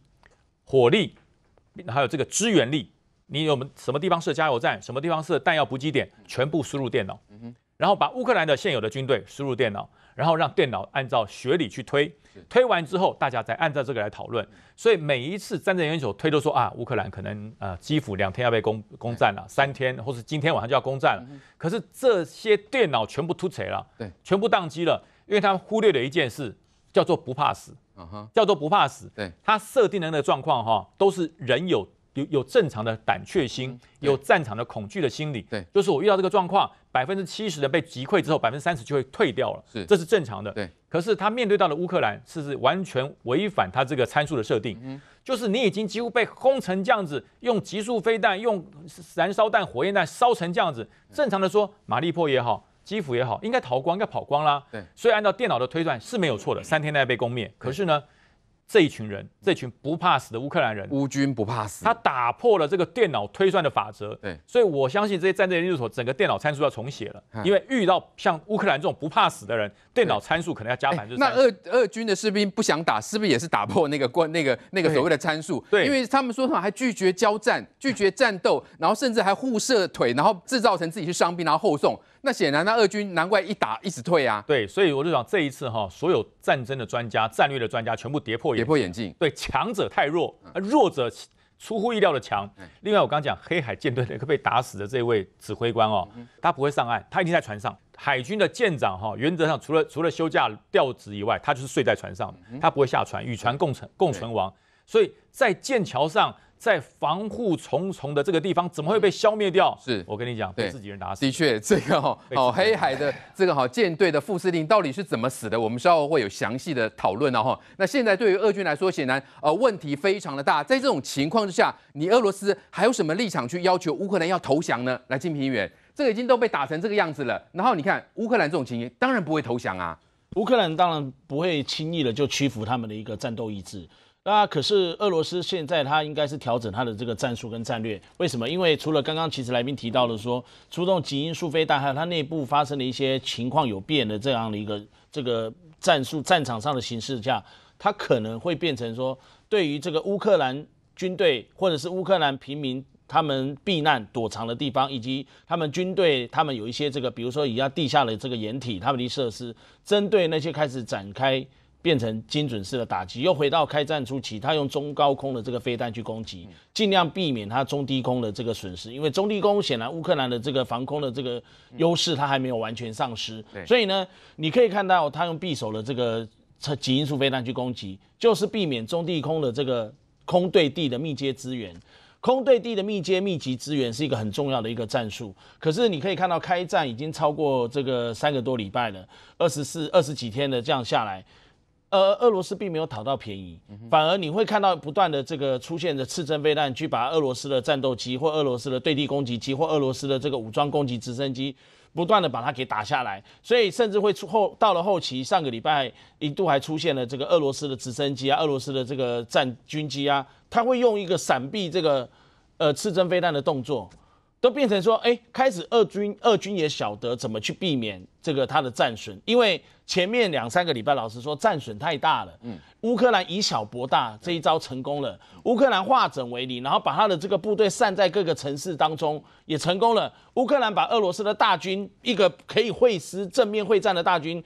火力，还有这个支援力，你有什么地方设加油站，什么地方设弹药补给点，全部输入电脑，然后把乌克兰的现有的军队输入电脑。然后让电脑按照学理去推，推完之后大家再按照这个来讨论。所以每一次战争研究所推都说啊，乌克兰可能呃基辅两天要被攻攻占了，三天或是今天晚上就要攻占了。可是这些电脑全部突锤了，对，全部宕机了，因为它忽略了一件事，叫做不怕死，叫做不怕死。对，它设定的那个状况哈，都是人有。有有正常的胆怯心，有战场的恐惧的心理，对，就是我遇到这个状况，百分之七十的被击溃之后，百分之三十就会退掉了，是，这是正常的，对。可是他面对到的乌克兰，是是完全违反他这个参数的设定，嗯，就是你已经几乎被轰成这样子，用极速飞弹、用燃烧弹、火焰弹烧成这样子，正常的说，马利坡也好，基辅也好，应该逃光，应该跑光啦，对。所以按照电脑的推断是没有错的，三天内被攻灭。可是呢？这一群人，这群不怕死的乌克兰人，乌军不怕死，他打破了这个电脑推算的法则。对，所以我相信这些战争研究所整个电脑参数要重写了，因为遇到像乌克兰这种不怕死的人，电脑参数可能要加分之。那俄俄军的士兵不想打，是不是也是打破那个关 [LAUGHS] 那个那个所谓的参数？对，因为他们说还拒绝交战，拒绝战斗，然后甚至还互射腿，然后制造成自己是伤兵，然后后送。那显然，那俄军难怪一打一直退呀。对，所以我就讲这一次哈，所有战争的专家、战略的专家全部跌破跌破眼镜。对，强者太弱，弱者出乎意料的强。另外，我刚讲黑海舰队那个被打死的这位指挥官哦，他不会上岸，他一定在船上。海军的舰长哈，原则上除了除了休假调职以外，他就是睡在船上，他不会下船，与船共存共存亡。所以在舰桥上。在防护重重的这个地方，怎么会被消灭掉？是我跟你讲，被自己人打死。的确，[LAUGHS] 这个哈，哦，黑海的这个哈舰队的副司令到底是怎么死的？我们稍后会有详细的讨论啊那现在对于俄军来说，显然呃问题非常的大。在这种情况之下，你俄罗斯还有什么立场去要求乌克兰要投降呢？来，金平原这个已经都被打成这个样子了。然后你看乌克兰这种情形，当然不会投降啊。乌克兰当然不会轻易的就屈服他们的一个战斗意志。那可是俄罗斯现在他应该是调整他的这个战术跟战略，为什么？因为除了刚刚其实来宾提到的说出动基因苏菲，还有它内部发生的一些情况有变的这样的一个这个战术战场上的形势下，它可能会变成说对于这个乌克兰军队或者是乌克兰平民他们避难躲藏的地方，以及他们军队他们有一些这个比如说以下地下的这个掩体他们的设施，针对那些开始展开。变成精准式的打击，又回到开战初期，他用中高空的这个飞弹去攻击，尽量避免他中低空的这个损失，因为中低空显然乌克兰的这个防空的这个优势，他还没有完全丧失。所以呢，你可以看到他用匕首的这个几音速飞弹去攻击，就是避免中低空的这个空对地的密接资源，空对地的密接密集资源是一个很重要的一个战术。可是你可以看到，开战已经超过这个三个多礼拜了，二十四二十几天的这样下来。呃，俄罗斯并没有讨到便宜，反而你会看到不断的这个出现的刺针飞弹，去把俄罗斯的战斗机或俄罗斯的对地攻击机或俄罗斯的这个武装攻击直升机，不断的把它给打下来。所以甚至会出后到了后期，上个礼拜一度还出现了这个俄罗斯的直升机啊，俄罗斯的这个战军机啊，他会用一个闪避这个呃刺针飞弹的动作。都变成说，哎，开始俄军，俄军也晓得怎么去避免这个他的战损，因为前面两三个礼拜，老实说，战损太大了。嗯，乌克兰以小博大这一招成功了，乌克兰化整为零，然后把他的这个部队散在各个城市当中，也成功了。乌克兰把俄罗斯的大军，一个可以会师正面会战的大军，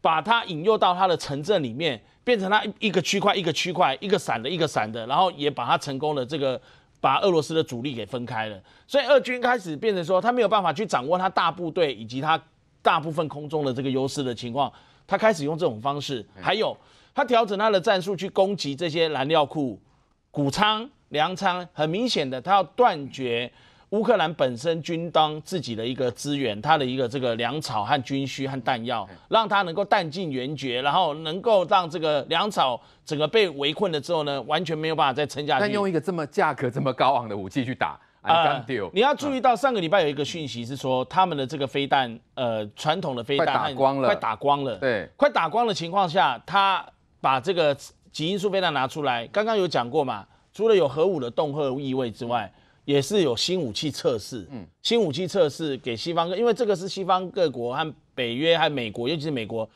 把他引诱到他的城镇里面，变成他一个区块一个区块一个散的，一个散的，然后也把他成功的这个。把俄罗斯的主力给分开了，所以俄军开始变成说他没有办法去掌握他大部队以及他大部分空中的这个优势的情况，他开始用这种方式，还有他调整他的战术去攻击这些燃料库、谷仓、粮仓，很明显的他要断绝。乌克兰本身军当自己的一个资源，它的一个这个粮草和军需和弹药，让它能够弹尽援绝，然后能够让这个粮草整个被围困了之后呢，完全没有办法再撑下去。但用一个这么价格这么高昂的武器去打啊、c 你要注意到上个礼拜有一个讯息是说，他们的这个飞弹，呃，传统的飞弹快打光了，快打光了，对，快打光的情况下，他把这个极音速飞弹拿出来。刚刚有讲过嘛，除了有核武的恫吓意味之外。也是有新武器测试，嗯，新武器测试给西方因为这个是西方各国和北约还有美国，尤其是美国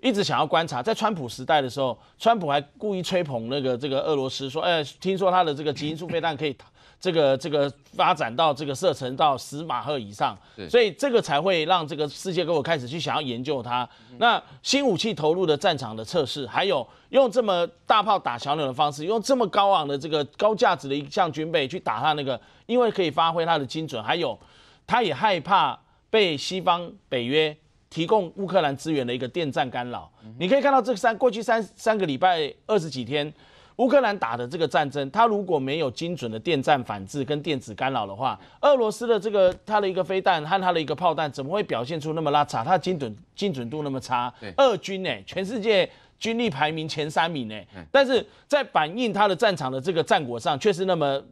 一直想要观察。在川普时代的时候，川普还故意吹捧那个这个俄罗斯，说，哎，听说他的这个基因素飞弹可以。这个这个发展到这个射程到十马赫以上，所以这个才会让这个世界各国开始去想要研究它。那新武器投入的战场的测试，还有用这么大炮打小鸟的方式，用这么高昂的这个高价值的一项军备去打它那个，因为可以发挥它的精准，还有他也害怕被西方北约提供乌克兰资源的一个电站干扰。你可以看到这三过去三三个礼拜二十几天。乌克兰打的这个战争，它如果没有精准的电战反制跟电子干扰的话，俄罗斯的这个它的一个飞弹和它的一个炮弹怎么会表现出那么拉差？它精准精准度那么差？对，俄军呢，全世界军力排名前三名呢，但是在反映它的战场的这个战果上，却是那么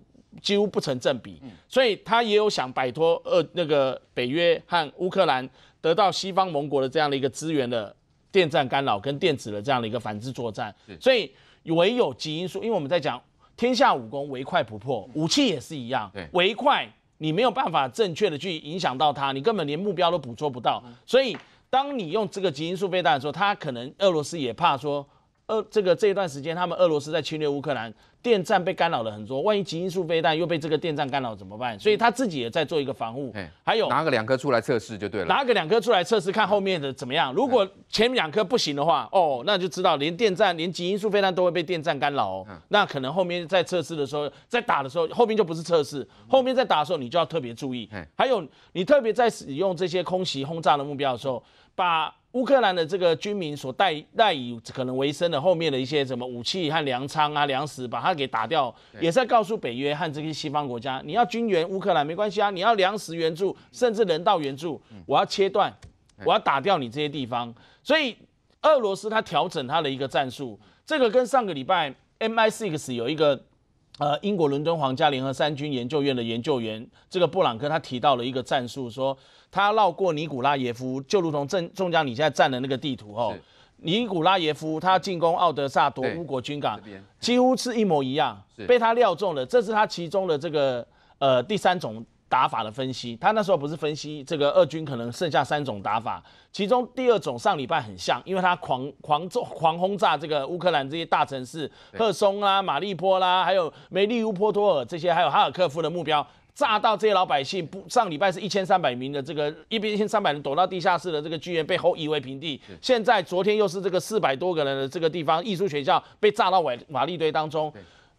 几乎不成正比。所以他也有想摆脱俄那个北约和乌克兰得到西方盟国的这样的一个资源的电站干扰跟电子的这样的一个反制作战，所以。唯有基因素，因为我们在讲天下武功唯快不破，武器也是一样，对，唯快你没有办法正确的去影响到它，你根本连目标都捕捉不到。所以，当你用这个基因数被的时候，他可能俄罗斯也怕说，呃，这个这一段时间他们俄罗斯在侵略乌克兰。电站被干扰了很多，万一极音速飞弹又被这个电站干扰怎么办？所以他自己也在做一个防护。还有，拿个两颗出来测试就对了，拿个两颗出来测试，看后面的怎么样。如果前两颗不行的话，哦，那就知道连电站、连极音速飞弹都会被电站干扰哦。那可能后面在测试的时候，在打的时候，后面就不是测试，后面在打的时候你就要特别注意。还有，你特别在使用这些空袭轰炸的目标的时候，把。乌克兰的这个军民所代代以可能为生的后面的一些什么武器和粮仓啊、粮食，把它给打掉，也在告诉北约和这些西方国家，你要军援乌克兰没关系啊，你要粮食援助，甚至人道援助，我要切断，我要打掉你这些地方。所以俄罗斯它调整它的一个战术，这个跟上个礼拜 M I 6有一个。呃，英国伦敦皇家联合三军研究院的研究员，这个布朗克他提到了一个战术，说他绕过尼古拉耶夫，就如同正中将你现在站的那个地图哦，尼古拉耶夫他进攻奥德萨夺乌国军港，几乎是一模一样，被他料中了，这是他其中的这个呃第三种。打法的分析，他那时候不是分析这个二军可能剩下三种打法，其中第二种上礼拜很像，因为他狂狂做狂轰炸这个乌克兰这些大城市，赫松啦、马利波啦，还有梅利乌波托尔这些，还有哈尔科夫的目标，炸到这些老百姓，不，上礼拜是一千三百名的这个，一边一千三百人躲到地下室的这个剧院被后夷为平地，现在昨天又是这个四百多个人的这个地方艺术学校被炸到瓦瓦砾堆当中。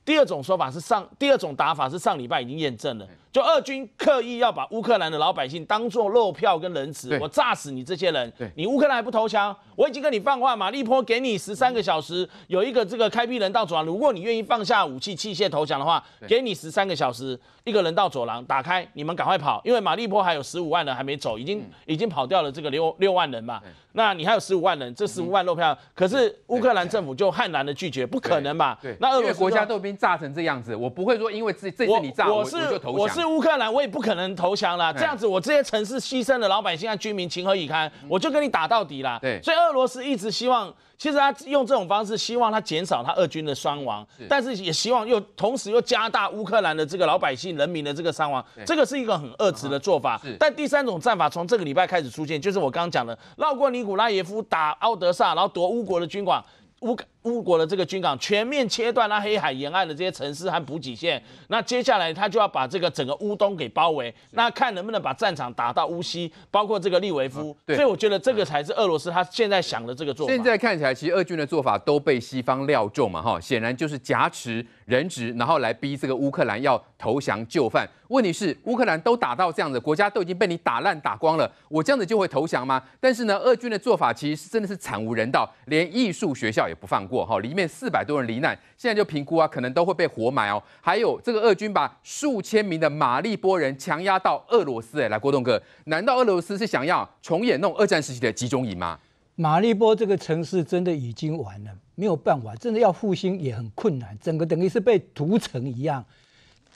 第二种说法是上，第二种打法是上礼拜已经验证了，就俄军刻意要把乌克兰的老百姓当做肉票跟人质，我炸死你这些人，你乌克兰还不投降？我已经跟你放话，马利坡给你十三个小时，有一个这个开辟人道走廊，如果你愿意放下武器、器械投降的话，给你十三个小时，一个人道走廊打开，你们赶快跑，因为马利坡还有十五万人还没走，已经已经跑掉了这个六六万人嘛，那你还有十五万人，这十五万肉票，可是乌克兰政府就悍然的拒绝，不可能吧？对，那因为国家斗兵。炸成这样子，我不会说因为这这次你炸我就投我是乌克兰，我也不可能投降了。这样子，我这些城市牺牲的老百姓和居民情何以堪？我就跟你打到底啦。对，所以俄罗斯一直希望，其实他用这种方式希望他减少他俄军的伤亡，但是也希望又同时又加大乌克兰的这个老百姓人民的这个伤亡，这个是一个很恶质的做法。但第三种战法从这个礼拜开始出现，就是我刚刚讲的绕过尼古拉耶夫打奥德萨，然后夺乌国的军管乌。乌国的这个军港全面切断那黑海沿岸的这些城市和补给线，那接下来他就要把这个整个乌东给包围，那看能不能把战场打到乌西，包括这个利维夫。所以我觉得这个才是俄罗斯他现在想的这个做法。现在看起来，其实俄军的做法都被西方料中嘛，哈，显然就是挟持人质，然后来逼这个乌克兰要投降就范。问题是乌克兰都打到这样子，国家都已经被你打烂打光了，我这样子就会投降吗？但是呢，俄军的做法其实是真的是惨无人道，连艺术学校也不放。过。过哈，里面四百多人罹难，现在就评估啊，可能都会被活埋哦。还有这个俄军把数千名的马利波人强压到俄罗斯来，郭栋哥，难道俄罗斯是想要重演那种二战时期的集中营吗？马利波这个城市真的已经完了，没有办法，真的要复兴也很困难，整个等于是被屠城一样。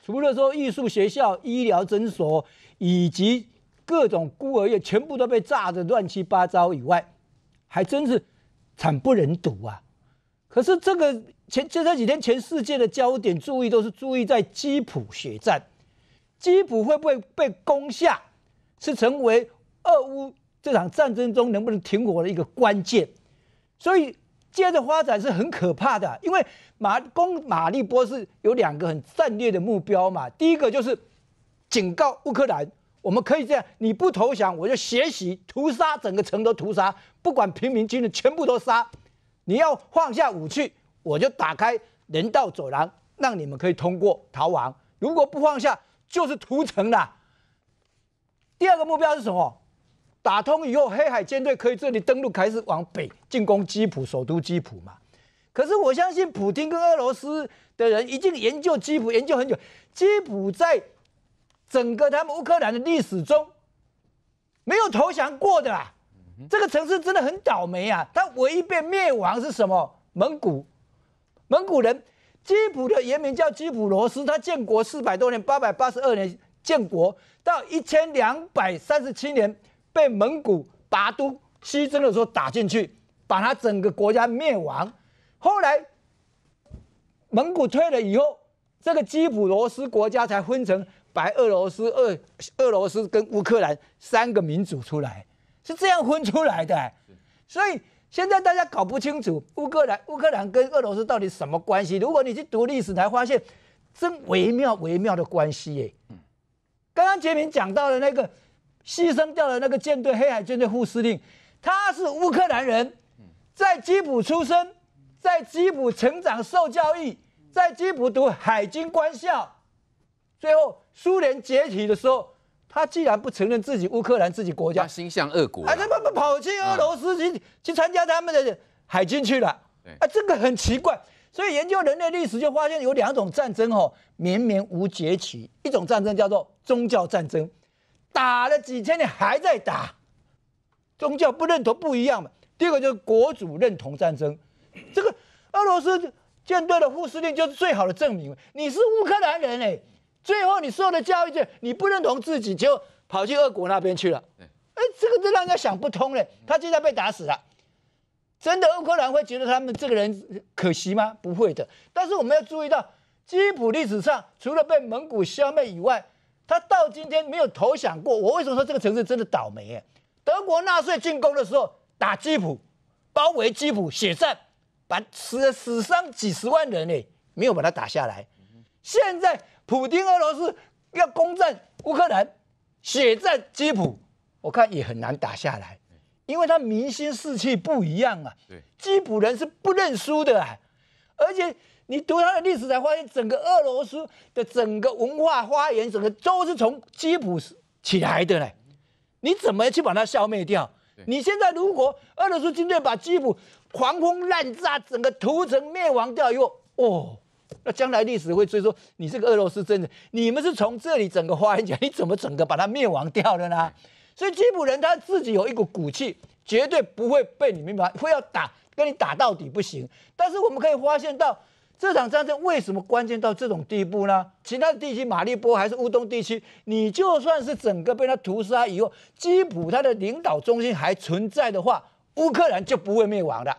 除了说艺术学校、医疗诊所以及各种孤儿院全部都被炸得乱七八糟以外，还真是惨不忍睹啊。可是这个前就这几天全世界的焦点注意都是注意在基辅血战，基辅会不会被攻下，是成为俄乌这场战争中能不能停火的一个关键，所以接着发展是很可怕的，因为马攻马利波是有两个很战略的目标嘛，第一个就是警告乌克兰，我们可以这样，你不投降我就血洗屠杀整个城都屠杀，不管平民军人全部都杀。你要放下武器，我就打开人道走廊，让你们可以通过逃亡。如果不放下，就是屠城了。第二个目标是什么？打通以后，黑海舰队可以这里登陆，开始往北进攻基辅，首都基辅嘛。可是我相信，普京跟俄罗斯的人已经研究基辅研究很久。基辅在整个他们乌克兰的历史中，没有投降过的。啦、这个城市真的很倒霉啊！它唯一被灭亡是什么？蒙古。蒙古人。基普的原名叫基普罗斯，他建国四百多年，八百八十二年建国，到一千两百三十七年被蒙古拔都西征的时候打进去，把他整个国家灭亡。后来蒙古退了以后，这个基普罗斯国家才分成白俄罗斯、俄俄罗斯跟乌克兰三个民族出来。是这样分出来的，所以现在大家搞不清楚乌克兰、乌克兰跟俄罗斯到底什么关系。如果你去读历史，才发现真微妙、微妙的关系。哎，刚刚杰明讲到的那个牺牲掉的那个舰队、黑海舰队副司令，他是乌克兰人，在基辅出生，在基辅成长、受教育，在基辅读海军官校，最后苏联解体的时候。他既然不承认自己乌克兰自己国家，他心向俄国，哎，他不跑去俄罗斯去去参加他们的海军去了，啊，这个很奇怪。所以研究人类历史就发现有两种战争哈，绵绵无绝期。一种战争叫做宗教战争，打了几千年还在打，宗教不认同不一样嘛。第二个就是国主认同战争，这个俄罗斯舰队的副司令就是最好的证明。你是乌克兰人哎。最后，你受的教育就你不认同自己，就跑去俄国那边去了。哎，这个真让人想不通嘞！他竟然被打死了，真的乌克兰会觉得他们这个人可惜吗？不会的。但是我们要注意到，基辅历史上除了被蒙古消灭以外，他到今天没有投降过。我为什么说这个城市真的倒霉？哎，德国纳粹进攻的时候打基辅，包围基辅，血战，把死死伤几十万人哎，没有把他打下来。现在普京俄罗斯要攻占乌克兰，血战基辅，我看也很难打下来，因为他民心士气不一样啊。基辅人是不认输的啊。而且你读他的历史，才发现整个俄罗斯的整个文化花园，整个都是从基辅起来的嘞。你怎么去把它消灭掉？你现在如果俄罗斯军队把基辅狂轰滥炸，整个屠城灭亡掉以后，哦。[LAUGHS] 那将来历史会追说你这个俄罗斯真的，你们是从这里整个花园巧 [LAUGHS] 你怎么整个把它灭亡掉了呢？所以基普人他自己有一股骨气，绝对不会被你们把非要打跟你打到底不行。但是我们可以发现到这场战争为什么关键到这种地步呢？其他的地区，马利波还是乌东地区，你就算是整个被他屠杀以后，基普他的领导中心还存在的话，乌克兰就不会灭亡的。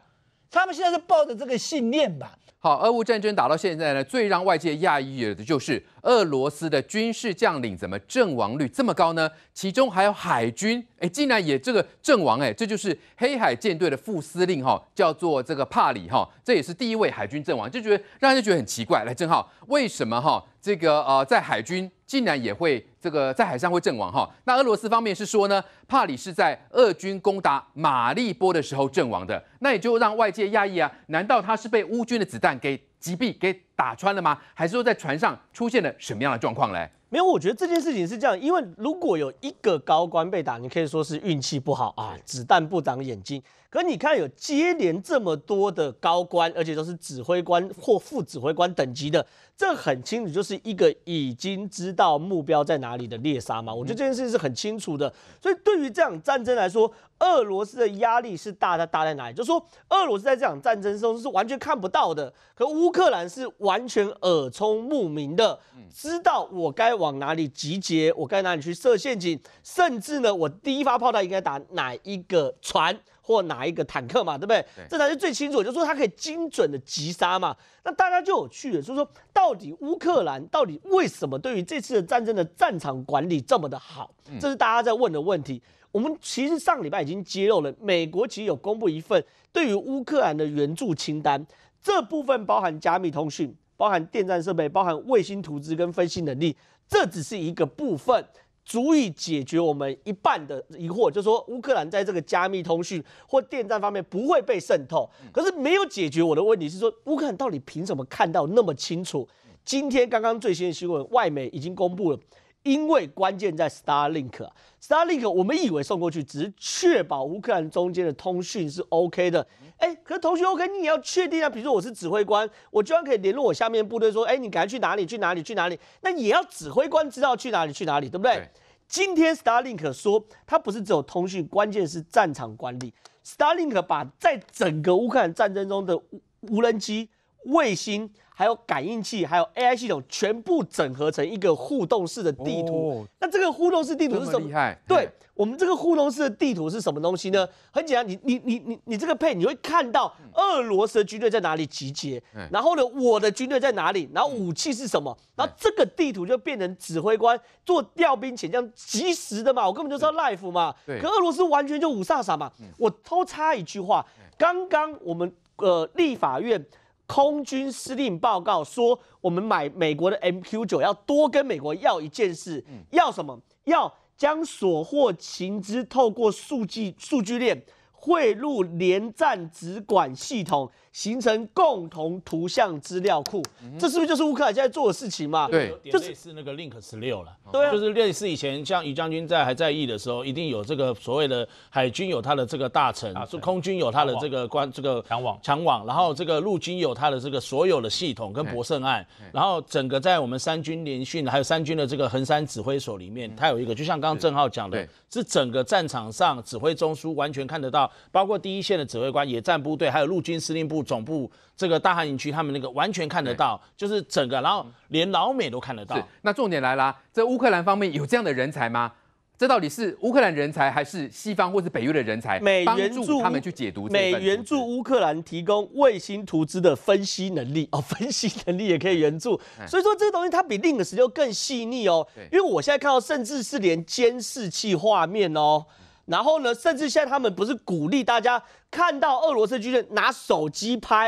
他们现在是抱着这个信念吧。好，俄乌战争打到现在呢，最让外界讶异的就是俄罗斯的军事将领怎么阵亡率这么高呢？其中还有海军，哎，竟然也这个阵亡，哎，这就是黑海舰队的副司令哈，叫做这个帕里哈，这也是第一位海军阵亡，就觉得让人觉得很奇怪。来，正好为什么哈这个呃在海军竟然也会？这个在海上会阵亡哈，那俄罗斯方面是说呢，帕里是在俄军攻打马利波的时候阵亡的，那也就让外界讶异啊，难道他是被乌军的子弹给击毙、给打穿了吗？还是说在船上出现了什么样的状况嘞？没有，我觉得这件事情是这样，因为如果有一个高官被打，你可以说是运气不好啊，子弹不长眼睛。可你看，有接连这么多的高官，而且都是指挥官或副指挥官等级的，这很清楚就是一个已经知道目标在哪里的猎杀嘛。我觉得这件事是很清楚的。所以对于这场战争来说，俄罗斯的压力是大，它大在哪里？就是说，俄罗斯在这场战争中是完全看不到的，可乌克兰是完全耳聪目明的，知道我该往哪里集结，我该哪里去设陷阱，甚至呢，我第一发炮弹应该打哪一个船？或哪一个坦克嘛，对不对？这才是最清楚。就是说它可以精准的急杀嘛，那大家就有趣了。就是说，到底乌克兰到底为什么对于这次的战争的战场管理这么的好，这是大家在问的问题。我们其实上礼拜已经揭露了，美国其实有公布一份对于乌克兰的援助清单，这部分包含加密通讯、包含电站设备、包含卫星图资跟分析能力，这只是一个部分。足以解决我们一半的疑惑，就说乌克兰在这个加密通讯或电站方面不会被渗透，可是没有解决我的问题是说乌克兰到底凭什么看到那么清楚？今天刚刚最新的新闻，外媒已经公布了。因为关键在 Starlink，Starlink 我们以为送过去只是确保乌克兰中间的通讯是 OK 的，哎，可是通讯 OK，你也要确定啊，比如说我是指挥官，我居然可以联络我下面部队说，哎，你赶快去哪里，去哪里，去哪里，那也要指挥官知道去哪里，去哪里，对不对？今天 Starlink 说，它不是只有通讯，关键是战场管理。Starlink 把在整个乌克兰战争中的无人机。卫星、还有感应器、还有 A I 系统，全部整合成一个互动式的地图。那这个互动式地图是什么？对，我们这个互动式的地图是什么东西呢？很简单，你、你、你、你、你这个配，你会看到俄罗斯的军队在哪里集结，然后呢，我的军队在哪里，然后武器是什么，然后这个地图就变成指挥官做调兵遣将，及时的嘛，我根本就是要 l i f e 嘛。可俄罗斯完全就五煞傻嘛。我偷插一句话，刚刚我们呃立法院。空军司令报告说：“我们买美国的 MQ 九，要多跟美国要一件事，要什么？要将所获情资透过数据数据链。”汇入联战直管系统，形成共同图像资料库，这是不是就是乌克兰现在做的事情嘛？对，就是类似那个 Link 十六了。对，就是类似以前像于将军在还在役的时候，一定有这个所谓的海军有他的这个大臣啊，是空军有他的这个官这个强网强网，然后这个陆军有他的这个所有的系统跟博胜案，然后整个在我们三军联训，还有三军的这个横山指挥所里面，它有一个，就像刚刚郑浩讲的，是整个战场上指挥中枢完全看得到。包括第一线的指挥官、野战部队，还有陆军司令部总部这个大汉营区，他们那个完全看得到，就是整个，然后连老美都看得到。那重点来了，这乌克兰方面有这样的人才吗？这到底是乌克兰人才，还是西方或是北约的人才？美援助他们去解读，美援助乌克兰提供卫星图资的分析能力 [LAUGHS] 哦，分析能力也可以援助。所以说这个东西它比 Link 十六更细腻哦，因为我现在看到，甚至是连监视器画面哦。然后呢？甚至现在他们不是鼓励大家看到俄罗斯军队拿手机拍，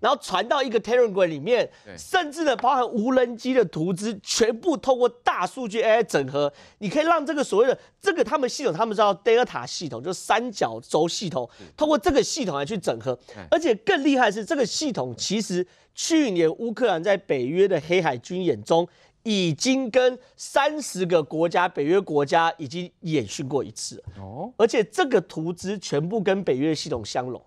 然后传到一个 Telegram 里面，甚至呢，包含无人机的图资，全部透过大数据 AI 整合。你可以让这个所谓的这个他们系统，他们叫 Delta 系统，就三角轴系统，通过这个系统来去整合。而且更厉害的是，这个系统其实去年乌克兰在北约的黑海军眼中。已经跟三十个国家、北约国家已经演训过一次，哦，而且这个图资全部跟北约系统相融，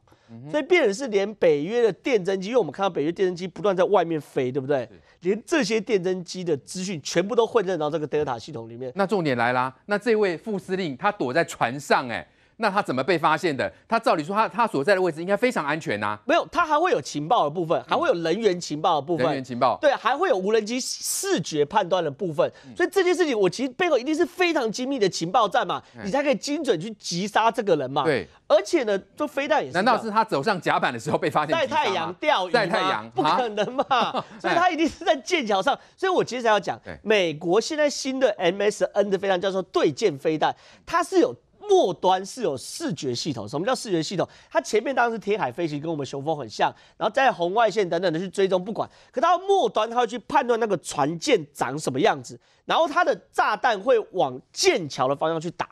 所以变成是连北约的电侦机，因为我们看到北约电侦机不断在外面飞，对不对？连这些电侦机的资讯全部都混在到这个 Delta 系统里面。那重点来啦，那这位副司令他躲在船上，哎。那他怎么被发现的？他照理说，他他所在的位置应该非常安全呐。没有，他还会有情报的部分，还会有人员情报的部分。人员情报，对，还会有无人机视觉判断的部分。所以这件事情，我其实背后一定是非常精密的情报站嘛，你才可以精准去击杀这个人嘛。对。而且呢，就飞弹也是。难道是他走上甲板的时候被发现？晒太阳钓鱼晒太阳不可能嘛！[LAUGHS] 所以他一定是在剑桥上。所以我其实要讲，美国现在新的 MSN 的飞弹叫做对舰飞弹，它是有。末端是有视觉系统，什么叫视觉系统？它前面当时天海飞行跟我们雄风很像，然后在红外线等等的去追踪，不管。可到末端，它会去判断那个船舰长什么样子，然后它的炸弹会往剑桥的方向去打。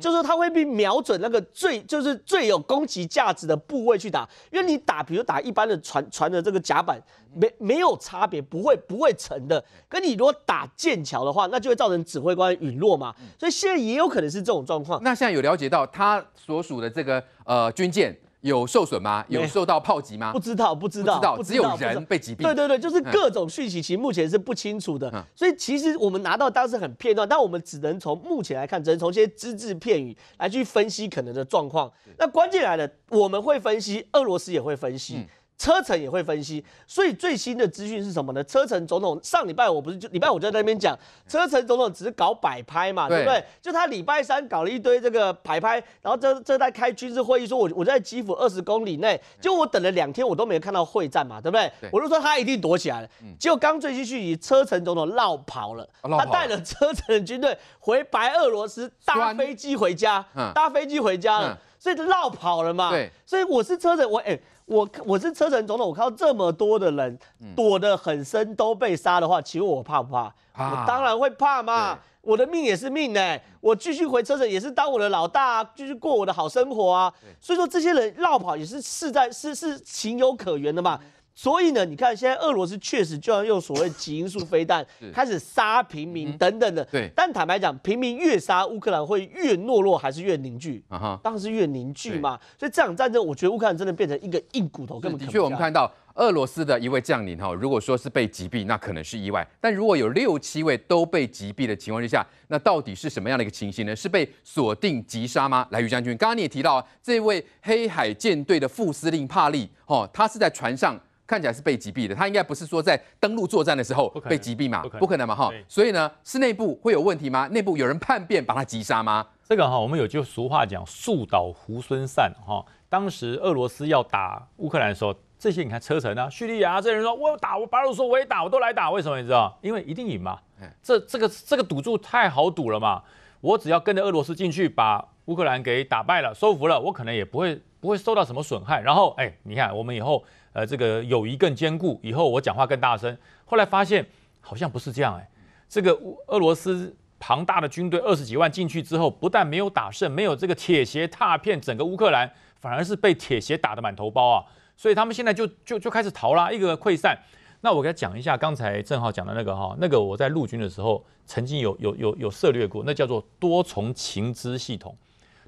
就是他会必瞄准那个最就是最有攻击价值的部位去打，因为你打比如打一般的船船的这个甲板，没没有差别，不会不会沉的。跟你如果打剑桥的话，那就会造成指挥官陨落嘛。所以现在也有可能是这种状况。那现在有了解到他所属的这个呃军舰。有受损吗？有受到炮击吗？不知道，不知道，不只有人被击毙。对对对，就是各种讯息，其实目前是不清楚的。所以其实我们拿到当时很片段，但我们只能从目前来看，只能从些只字片语来去分析可能的状况。那关键来了，我们会分析，俄罗斯也会分析。车臣也会分析，所以最新的资讯是什么呢？车臣总统上礼拜我不是就礼拜五就在那边讲，车臣总统只是搞摆拍嘛，对不对？就他礼拜三搞了一堆这个摆拍，然后这这在开军事会议，说我我在基辅二十公里内，就我等了两天，我都没有看到会战嘛，对不对？我就说他一定躲起来了，结果刚最新去息，车臣总统绕跑了，他带了车臣军队回白俄罗斯，搭飞机回家，搭飞机回家了，所以绕跑了嘛，对，所以我是车臣，我哎。我我是车臣总统，我看到这么多的人躲得很深都被杀的话，请问我怕不怕？我当然会怕嘛，我的命也是命呢。我继续回车臣也是当我的老大，继续过我的好生活啊。所以说这些人绕跑也是是在是是情有可原的嘛。所以呢，你看现在俄罗斯确实就要用所谓“基因素”飞弹 [LAUGHS] 开始杀平民等等的。对。但坦白讲，平民越杀，乌克兰会越懦弱还是越凝聚？啊哈，当然是越凝聚嘛。所以这场战争，我觉得乌克兰真的变成一个硬骨头，根本的确，我们看到俄罗斯的一位将领哈，如果说是被击毙，那可能是意外；但如果有六七位都被击毙的情况之下，那到底是什么样的一个情形呢？是被锁定击杀吗？来于将军，刚刚你也提到这位黑海舰队的副司令帕利哦，他是在船上。看起来是被击毙的，他应该不是说在登陆作战的时候被击毙嘛？不可能嘛，哈！所以呢，是内部会有问题吗？内部有人叛变把他击杀吗？这个哈，我们有句俗话讲“树倒猢狲散”哈。当时俄罗斯要打乌克兰的时候，这些你看车臣啊、叙利亚啊这些人说：“我打，我白鹿说我也打，我都来打。”为什么你知道？因为一定赢嘛。这这个这个赌注太好赌了嘛！我只要跟着俄罗斯进去，把乌克兰给打败了、收服了，我可能也不会不会受到什么损害。然后，哎，你看我们以后。呃，这个友谊更坚固，以后我讲话更大声。后来发现好像不是这样哎，这个俄罗斯庞大的军队二十几万进去之后，不但没有打胜，没有这个铁鞋踏遍整个乌克兰，反而是被铁鞋打得满头包啊！所以他们现在就就就开始逃啦，一个个溃散。那我给他讲一下刚才正好讲的那个哈，那个我在陆军的时候曾经有有有有涉略过，那叫做多重情资系统。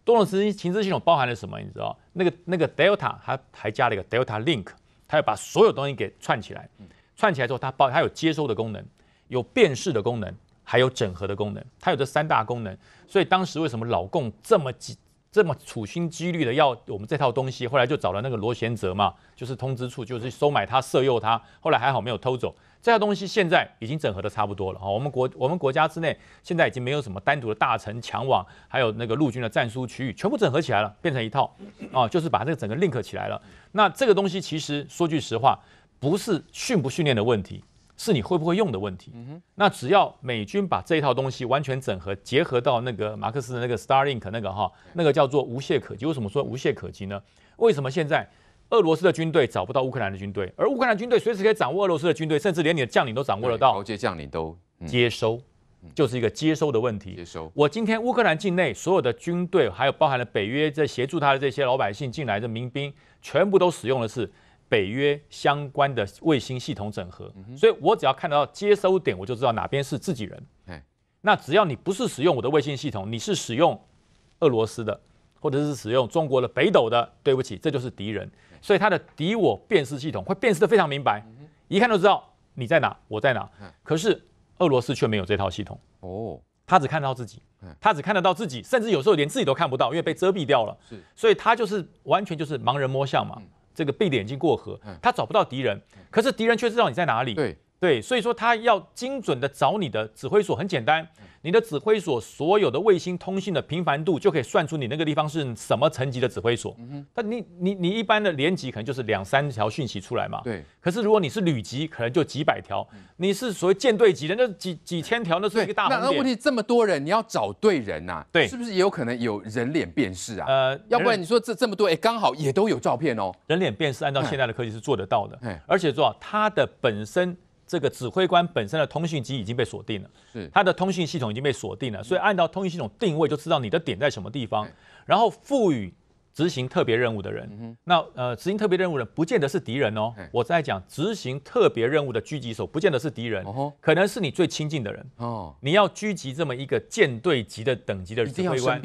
多重情情资系统包含了什么？你知道那个那个 Delta，它还加了一个 Delta Link。它要把所有东西给串起来，串起来之后，它包它有接收的功能，有辨识的功能，还有整合的功能，它有这三大功能。所以当时为什么老共这么紧？这么处心积虑的要我们这套东西，后来就找了那个罗贤泽嘛，就是通知处，就是收买他、色诱他，后来还好没有偷走。这套东西现在已经整合的差不多了啊，我们国我们国家之内现在已经没有什么单独的大城强网，还有那个陆军的战术区域全部整合起来了，变成一套啊，就是把这个整个 link 起来了。那这个东西其实说句实话，不是训不训练的问题。是你会不会用的问题。那只要美军把这一套东西完全整合结合到那个马克思的那个 Starlink 那个哈，那个叫做无懈可击。为什么说无懈可击呢？为什么现在俄罗斯的军队找不到乌克兰的军队，而乌克兰军队随时可以掌握俄罗斯的军队，甚至连你的将领都掌握得到，高级将领都接收，就是一个接收的问题。接收。我今天乌克兰境内所有的军队，还有包含了北约在协助他的这些老百姓进来的民兵，全部都使用的是。北约相关的卫星系统整合，所以我只要看得到接收点，我就知道哪边是自己人。那只要你不是使用我的卫星系统，你是使用俄罗斯的，或者是使用中国的北斗的，对不起，这就是敌人。所以它的敌我辨识系统会辨识的非常明白，一看就知道你在哪，我在哪。可是俄罗斯却没有这套系统哦，他只看到自己，他只看得到自己，甚至有时候连自己都看不到，因为被遮蔽掉了。所以他就是完全就是盲人摸象嘛。这个闭着眼睛过河，他找不到敌人，可是敌人却知道你在哪里。对对，所以说他要精准的找你的指挥所，很简单。你的指挥所所有的卫星通信的频繁度，就可以算出你那个地方是什么层级的指挥所。嗯哼，但你你你一般的连级可能就是两三条讯息出来嘛。对。可是如果你是旅级，可能就几百条。你是所谓舰队级的，那几几千条，那是一个大。那问题这么多人，你要找对人呐。对。是不是也有可能有人脸辨识啊？呃，要不然你说这这么多，哎，刚好也都有照片哦。人脸辨识按照现在的科技是做得到的。而且说，它的本身。这个指挥官本身的通讯机已经被锁定了，是他的通讯系统已经被锁定了，所以按照通讯系统定位就知道你的点在什么地方，然后赋予。执行特别任务的人，那呃，执行特别任务的人不见得是敌人哦。我在讲执行特别任务的狙击手，不见得是敌人，可能是你最亲近的人哦。你要狙击这么一个舰队级的等级的指挥官，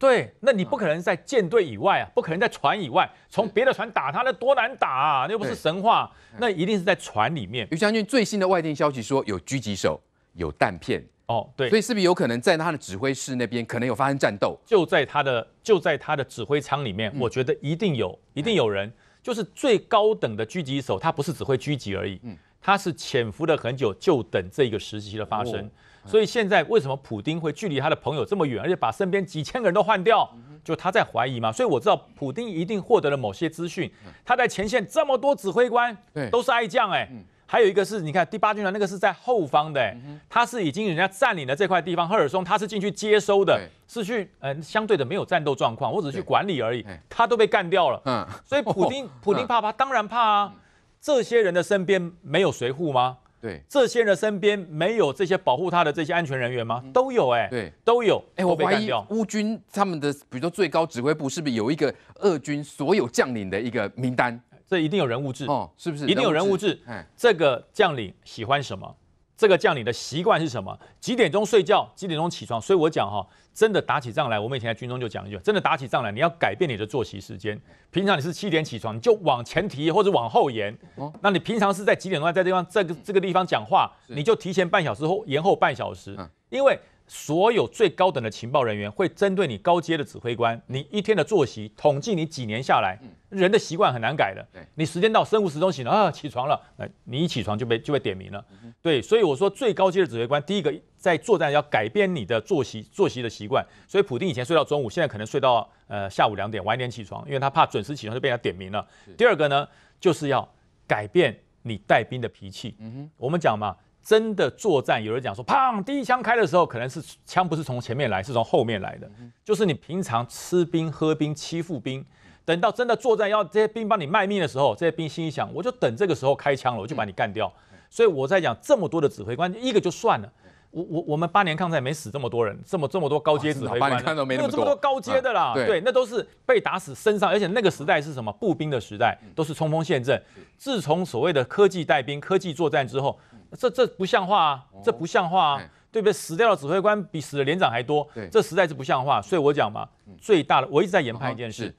对，那你不可能在舰队以外啊，不可能在船以外，从别的船打他那多难打啊，那不是神话，那一定是在船里面。于将军最新的外电消息说，有狙击手，有弹片。哦，对，所以是不是有可能在他的指挥室那边可能有发生战斗？就在他的就在他的指挥舱里面，我觉得一定有，一定有人，就是最高等的狙击手，他不是只会狙击而已，他是潜伏了很久，就等这个时期的发生。所以现在为什么普丁会距离他的朋友这么远，而且把身边几千个人都换掉？就他在怀疑嘛。所以我知道普丁一定获得了某些资讯。他在前线这么多指挥官，都是爱将哎。还有一个是你看第八军团，那个是在后方的，他是已经人家占领了这块地方，赫尔松他是进去接收的，是去呃相对的没有战斗状况，我只是去管理而已，他都被干掉了。嗯，所以普京 [LAUGHS] 普京怕怕，当然怕啊。这些人的身边没有随护吗？对，这些人的身边没有这些保护他的这些安全人员吗？都有哎，对，都有。哎，我怀疑乌军他们的，比如说最高指挥部是不是有一个俄军所有将领的一个名单？这一定有人物志，是不是？一定有人物志。哎，这个将领喜欢什么？这个将领的习惯是什么？几点钟睡觉？几点钟起床？所以我讲哈，真的打起仗来，我们以前在军中就讲一句：真的打起仗来，你要改变你的作息时间。平常你是七点起床，你就往前提或者往后延。哦，那你平常是在几点钟在地方这个这个地方讲话，你就提前半小时后延后半小时。嗯，因为。所有最高等的情报人员会针对你高阶的指挥官，你一天的作息统计，你几年下来，人的习惯很难改的。你时间到，生物时钟醒了啊，起床了，你一起床就被就被点名了。对，所以我说最高阶的指挥官，第一个在作战要改变你的作息作息的习惯。所以普丁以前睡到中午，现在可能睡到呃下午两点晚一点起床，因为他怕准时起床就被他点名了。第二个呢，就是要改变你带兵的脾气。嗯哼，我们讲嘛。真的作战，有人讲说，砰！第一枪开的时候，可能是枪不是从前面来，是从后面来的。就是你平常吃兵、喝兵、欺负兵，等到真的作战要这些兵帮你卖命的时候，这些兵心里想，我就等这个时候开枪了，我就把你干掉。所以我在讲这么多的指挥官，一个就算了。我我我们八年抗战没死这么多人，这么这么多高阶指挥官，没有这么多高阶的啦。对，那都是被打死身上，而且那个时代是什么步兵的时代，都是冲锋陷阵。自从所谓的科技带兵、科技作战之后。这这不像话，啊，这不像话，啊，对不对？死掉的指挥官比死的连长还多，这实在是不像话。所以我讲嘛，最大的我一直在研判一件事，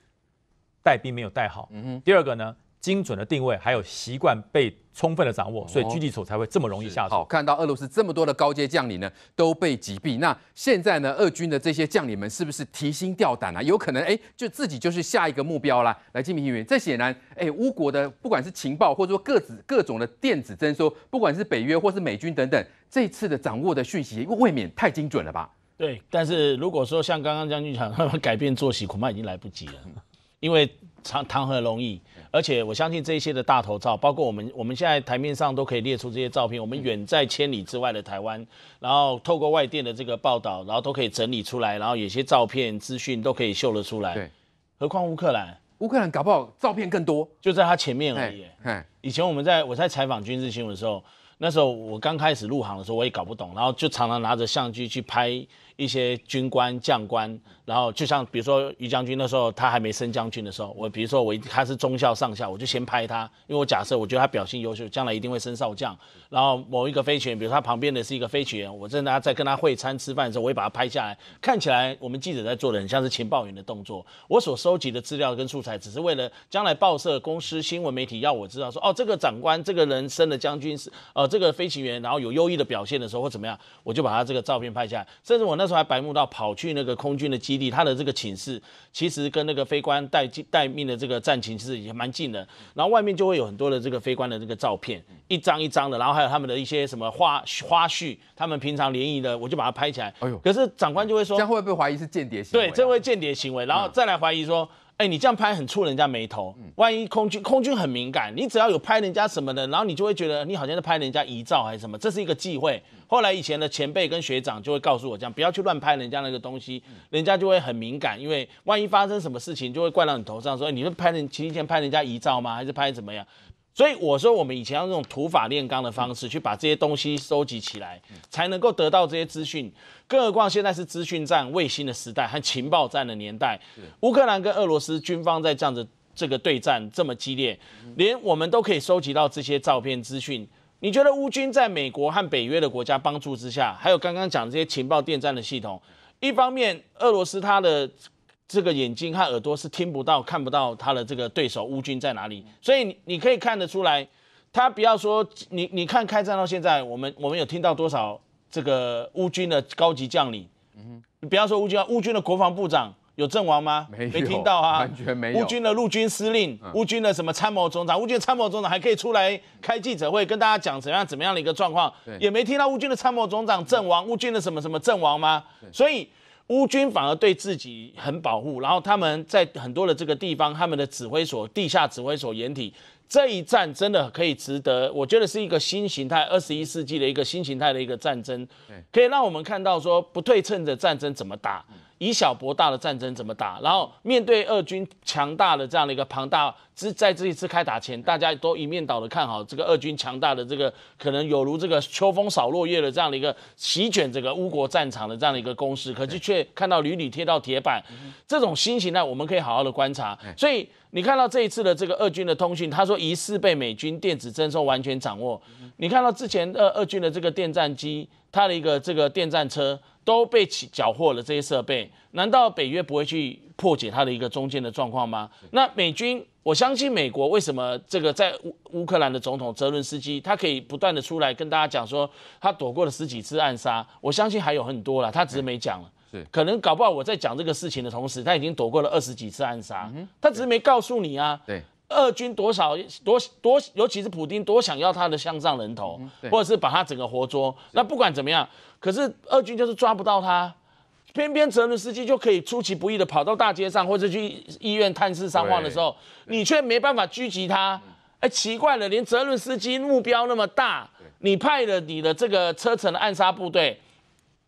带兵没有带好。第二个呢，精准的定位还有习惯被。充分的掌握，所以狙击手才会这么容易下手。好，看到俄罗斯这么多的高阶将领呢都被击毙，那现在呢，俄军的这些将领们是不是提心吊胆啊？有可能哎，就自己就是下一个目标啦。来金平议员。这显然哎，乌国的不管是情报，或者说各自各种的电子侦搜，不管是北约或是美军等等，这次的掌握的讯息，未免太精准了吧？对，但是如果说像刚刚将军讲，他 [LAUGHS] 们改变作息，恐怕已经来不及了，因为谈谈何容易。而且我相信这些的大头照，包括我们我们现在台面上都可以列出这些照片。我们远在千里之外的台湾，然后透过外电的这个报道，然后都可以整理出来，然后有些照片资讯都可以秀了出来。对，何况乌克兰，乌克兰搞不好照片更多，就在他前面而已。以前我们在我在采访军事新闻的时候，那时候我刚开始入行的时候，我也搞不懂，然后就常常拿着相机去拍。一些军官、将官，然后就像比如说于将军那时候他还没升将军的时候，我比如说我他是中校、上校，我就先拍他，因为我假设我觉得他表现优秀，将来一定会升少将。然后某一个飞行员，比如他旁边的是一个飞行员，我正在在跟他会餐吃饭的时候，我也把他拍下来。看起来我们记者在做的很像是情报员的动作。我所收集的资料跟素材，只是为了将来报社、公司、新闻媒体要我知道说，哦，这个长官这个人升了将军是呃这个飞行员，然后有优异的表现的时候或怎么样，我就把他这个照片拍下来。甚至我那。那时候白目道跑去那个空军的基地，他的这个寝室其实跟那个飞官待待命的这个战寝室也蛮近的。然后外面就会有很多的这个飞官的这个照片，一张一张的，然后还有他们的一些什么花花絮，他们平常联谊的，我就把它拍起来。哎呦，可是长官就会说，这样会不会怀疑是间谍行为？对，这会间谍行为，然后再来怀疑说。哎，你这样拍很触人家眉头。万一空军，空军很敏感，你只要有拍人家什么的，然后你就会觉得你好像在拍人家遗照还是什么，这是一个忌讳。后来以前的前辈跟学长就会告诉我，这样不要去乱拍人家那个东西，人家就会很敏感，因为万一发生什么事情，就会怪到你头上，说你是拍人提前拍人家遗照吗，还是拍怎么样？所以我说，我们以前要用土法炼钢的方式去把这些东西收集起来，才能够得到这些资讯。更何况现在是资讯战、卫星的时代和情报战的年代。乌克兰跟俄罗斯军方在这样子这个对战这么激烈，连我们都可以收集到这些照片资讯。你觉得乌军在美国和北约的国家帮助之下，还有刚刚讲这些情报电站的系统，一方面俄罗斯它的。这个眼睛和耳朵是听不到、看不到他的这个对手乌军在哪里，所以你你可以看得出来，他不要说你你看开战到现在，我们我们有听到多少这个乌军的高级将领？嗯，你不要说乌军啊，乌军的国防部长有阵亡吗？没听到啊，完全没有。乌军的陆军司令、乌军的什么参谋总长、乌军参谋总长还可以出来开记者会跟大家讲怎样怎么样的一个状况，也没听到乌军的参谋总长阵亡，乌军的什么什么阵亡吗？所以。乌军反而对自己很保护，然后他们在很多的这个地方，他们的指挥所、地下指挥所、掩体，这一战真的可以值得，我觉得是一个新形态，二十一世纪的一个新形态的一个战争，可以让我们看到说不对称的战争怎么打。以小博大的战争怎么打？然后面对俄军强大的这样的一个庞大，之在这一次开打前，大家都一面倒的看好这个俄军强大的这个可能有如这个秋风扫落叶的这样的一个席卷这个乌国战场的这样的一个攻势，可是却看到屡屡贴到铁板。这种新形呢，我们可以好好的观察。所以你看到这一次的这个俄军的通讯，他说疑似被美军电子征收完全掌握。你看到之前俄俄军的这个电战机，它的一个这个电战车。都被缴获了这些设备，难道北约不会去破解它的一个中间的状况吗？那美军，我相信美国为什么这个在乌乌克兰的总统泽伦斯基，他可以不断的出来跟大家讲说他躲过了十几次暗杀，我相信还有很多了，他只是没讲了。可能搞不好我在讲这个事情的同时，他已经躲过了二十几次暗杀，他只是没告诉你啊。对。俄军多少多多，尤其是普京多想要他的向上人头，或者是把他整个活捉。那不管怎么样，可是俄军就是抓不到他，偏偏泽伦斯基就可以出其不意的跑到大街上，或者去医院探视伤亡的时候，你却没办法狙击他。哎，奇怪了，连泽伦斯基目标那么大，你派了你的这个车臣暗杀部队。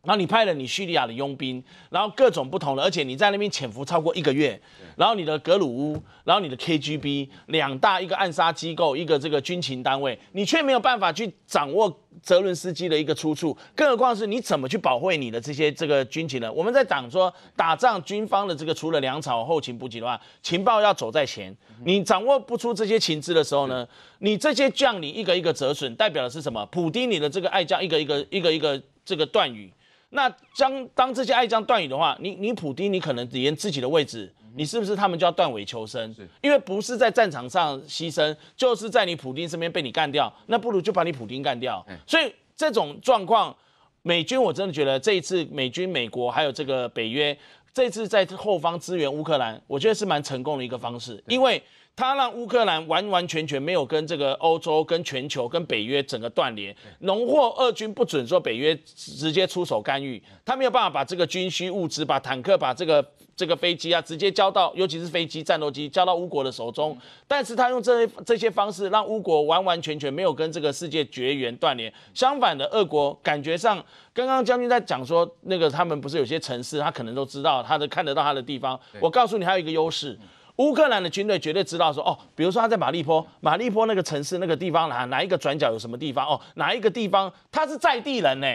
然后你派了你叙利亚的佣兵，然后各种不同的，而且你在那边潜伏超过一个月，然后你的格鲁乌，然后你的 KGB 两大一个暗杀机构，一个这个军情单位，你却没有办法去掌握泽伦斯基的一个出处，更何况是你怎么去保护你的这些这个军情呢？我们在讲说打仗，军方的这个除了粮草后勤补给的话，情报要走在前。你掌握不出这些情资的时候呢，你这些将领一个一个折损，代表的是什么？普丁你的这个爱将一个一个一个一个这个断语。那将当这些爱将断羽的话，你你普丁，你可能连自己的位置，你是不是他们就要断尾求生？因为不是在战场上牺牲，就是在你普丁身边被你干掉，那不如就把你普丁干掉。所以这种状况，美军我真的觉得这一次美军、美国还有这个北约，这次在后方支援乌克兰，我觉得是蛮成功的一个方式，因为。他让乌克兰完完全全没有跟这个欧洲、跟全球、跟北约整个断联，农货俄军不准说北约直接出手干预，他没有办法把这个军需物资、把坦克、把这个这个飞机啊，直接交到，尤其是飞机、战斗机，交到乌国的手中。但是他用这些这些方式，让乌国完完全全没有跟这个世界绝缘断联。相反的，俄国感觉上，刚刚将军在讲说，那个他们不是有些城市，他可能都知道，他的看得到他的地方。我告诉你，还有一个优势。乌克兰的军队绝对知道说，哦，比如说他在马利坡，马利坡那个城市那个地方哪哪一个转角有什么地方哦，哪一个地方，他是在地人呢。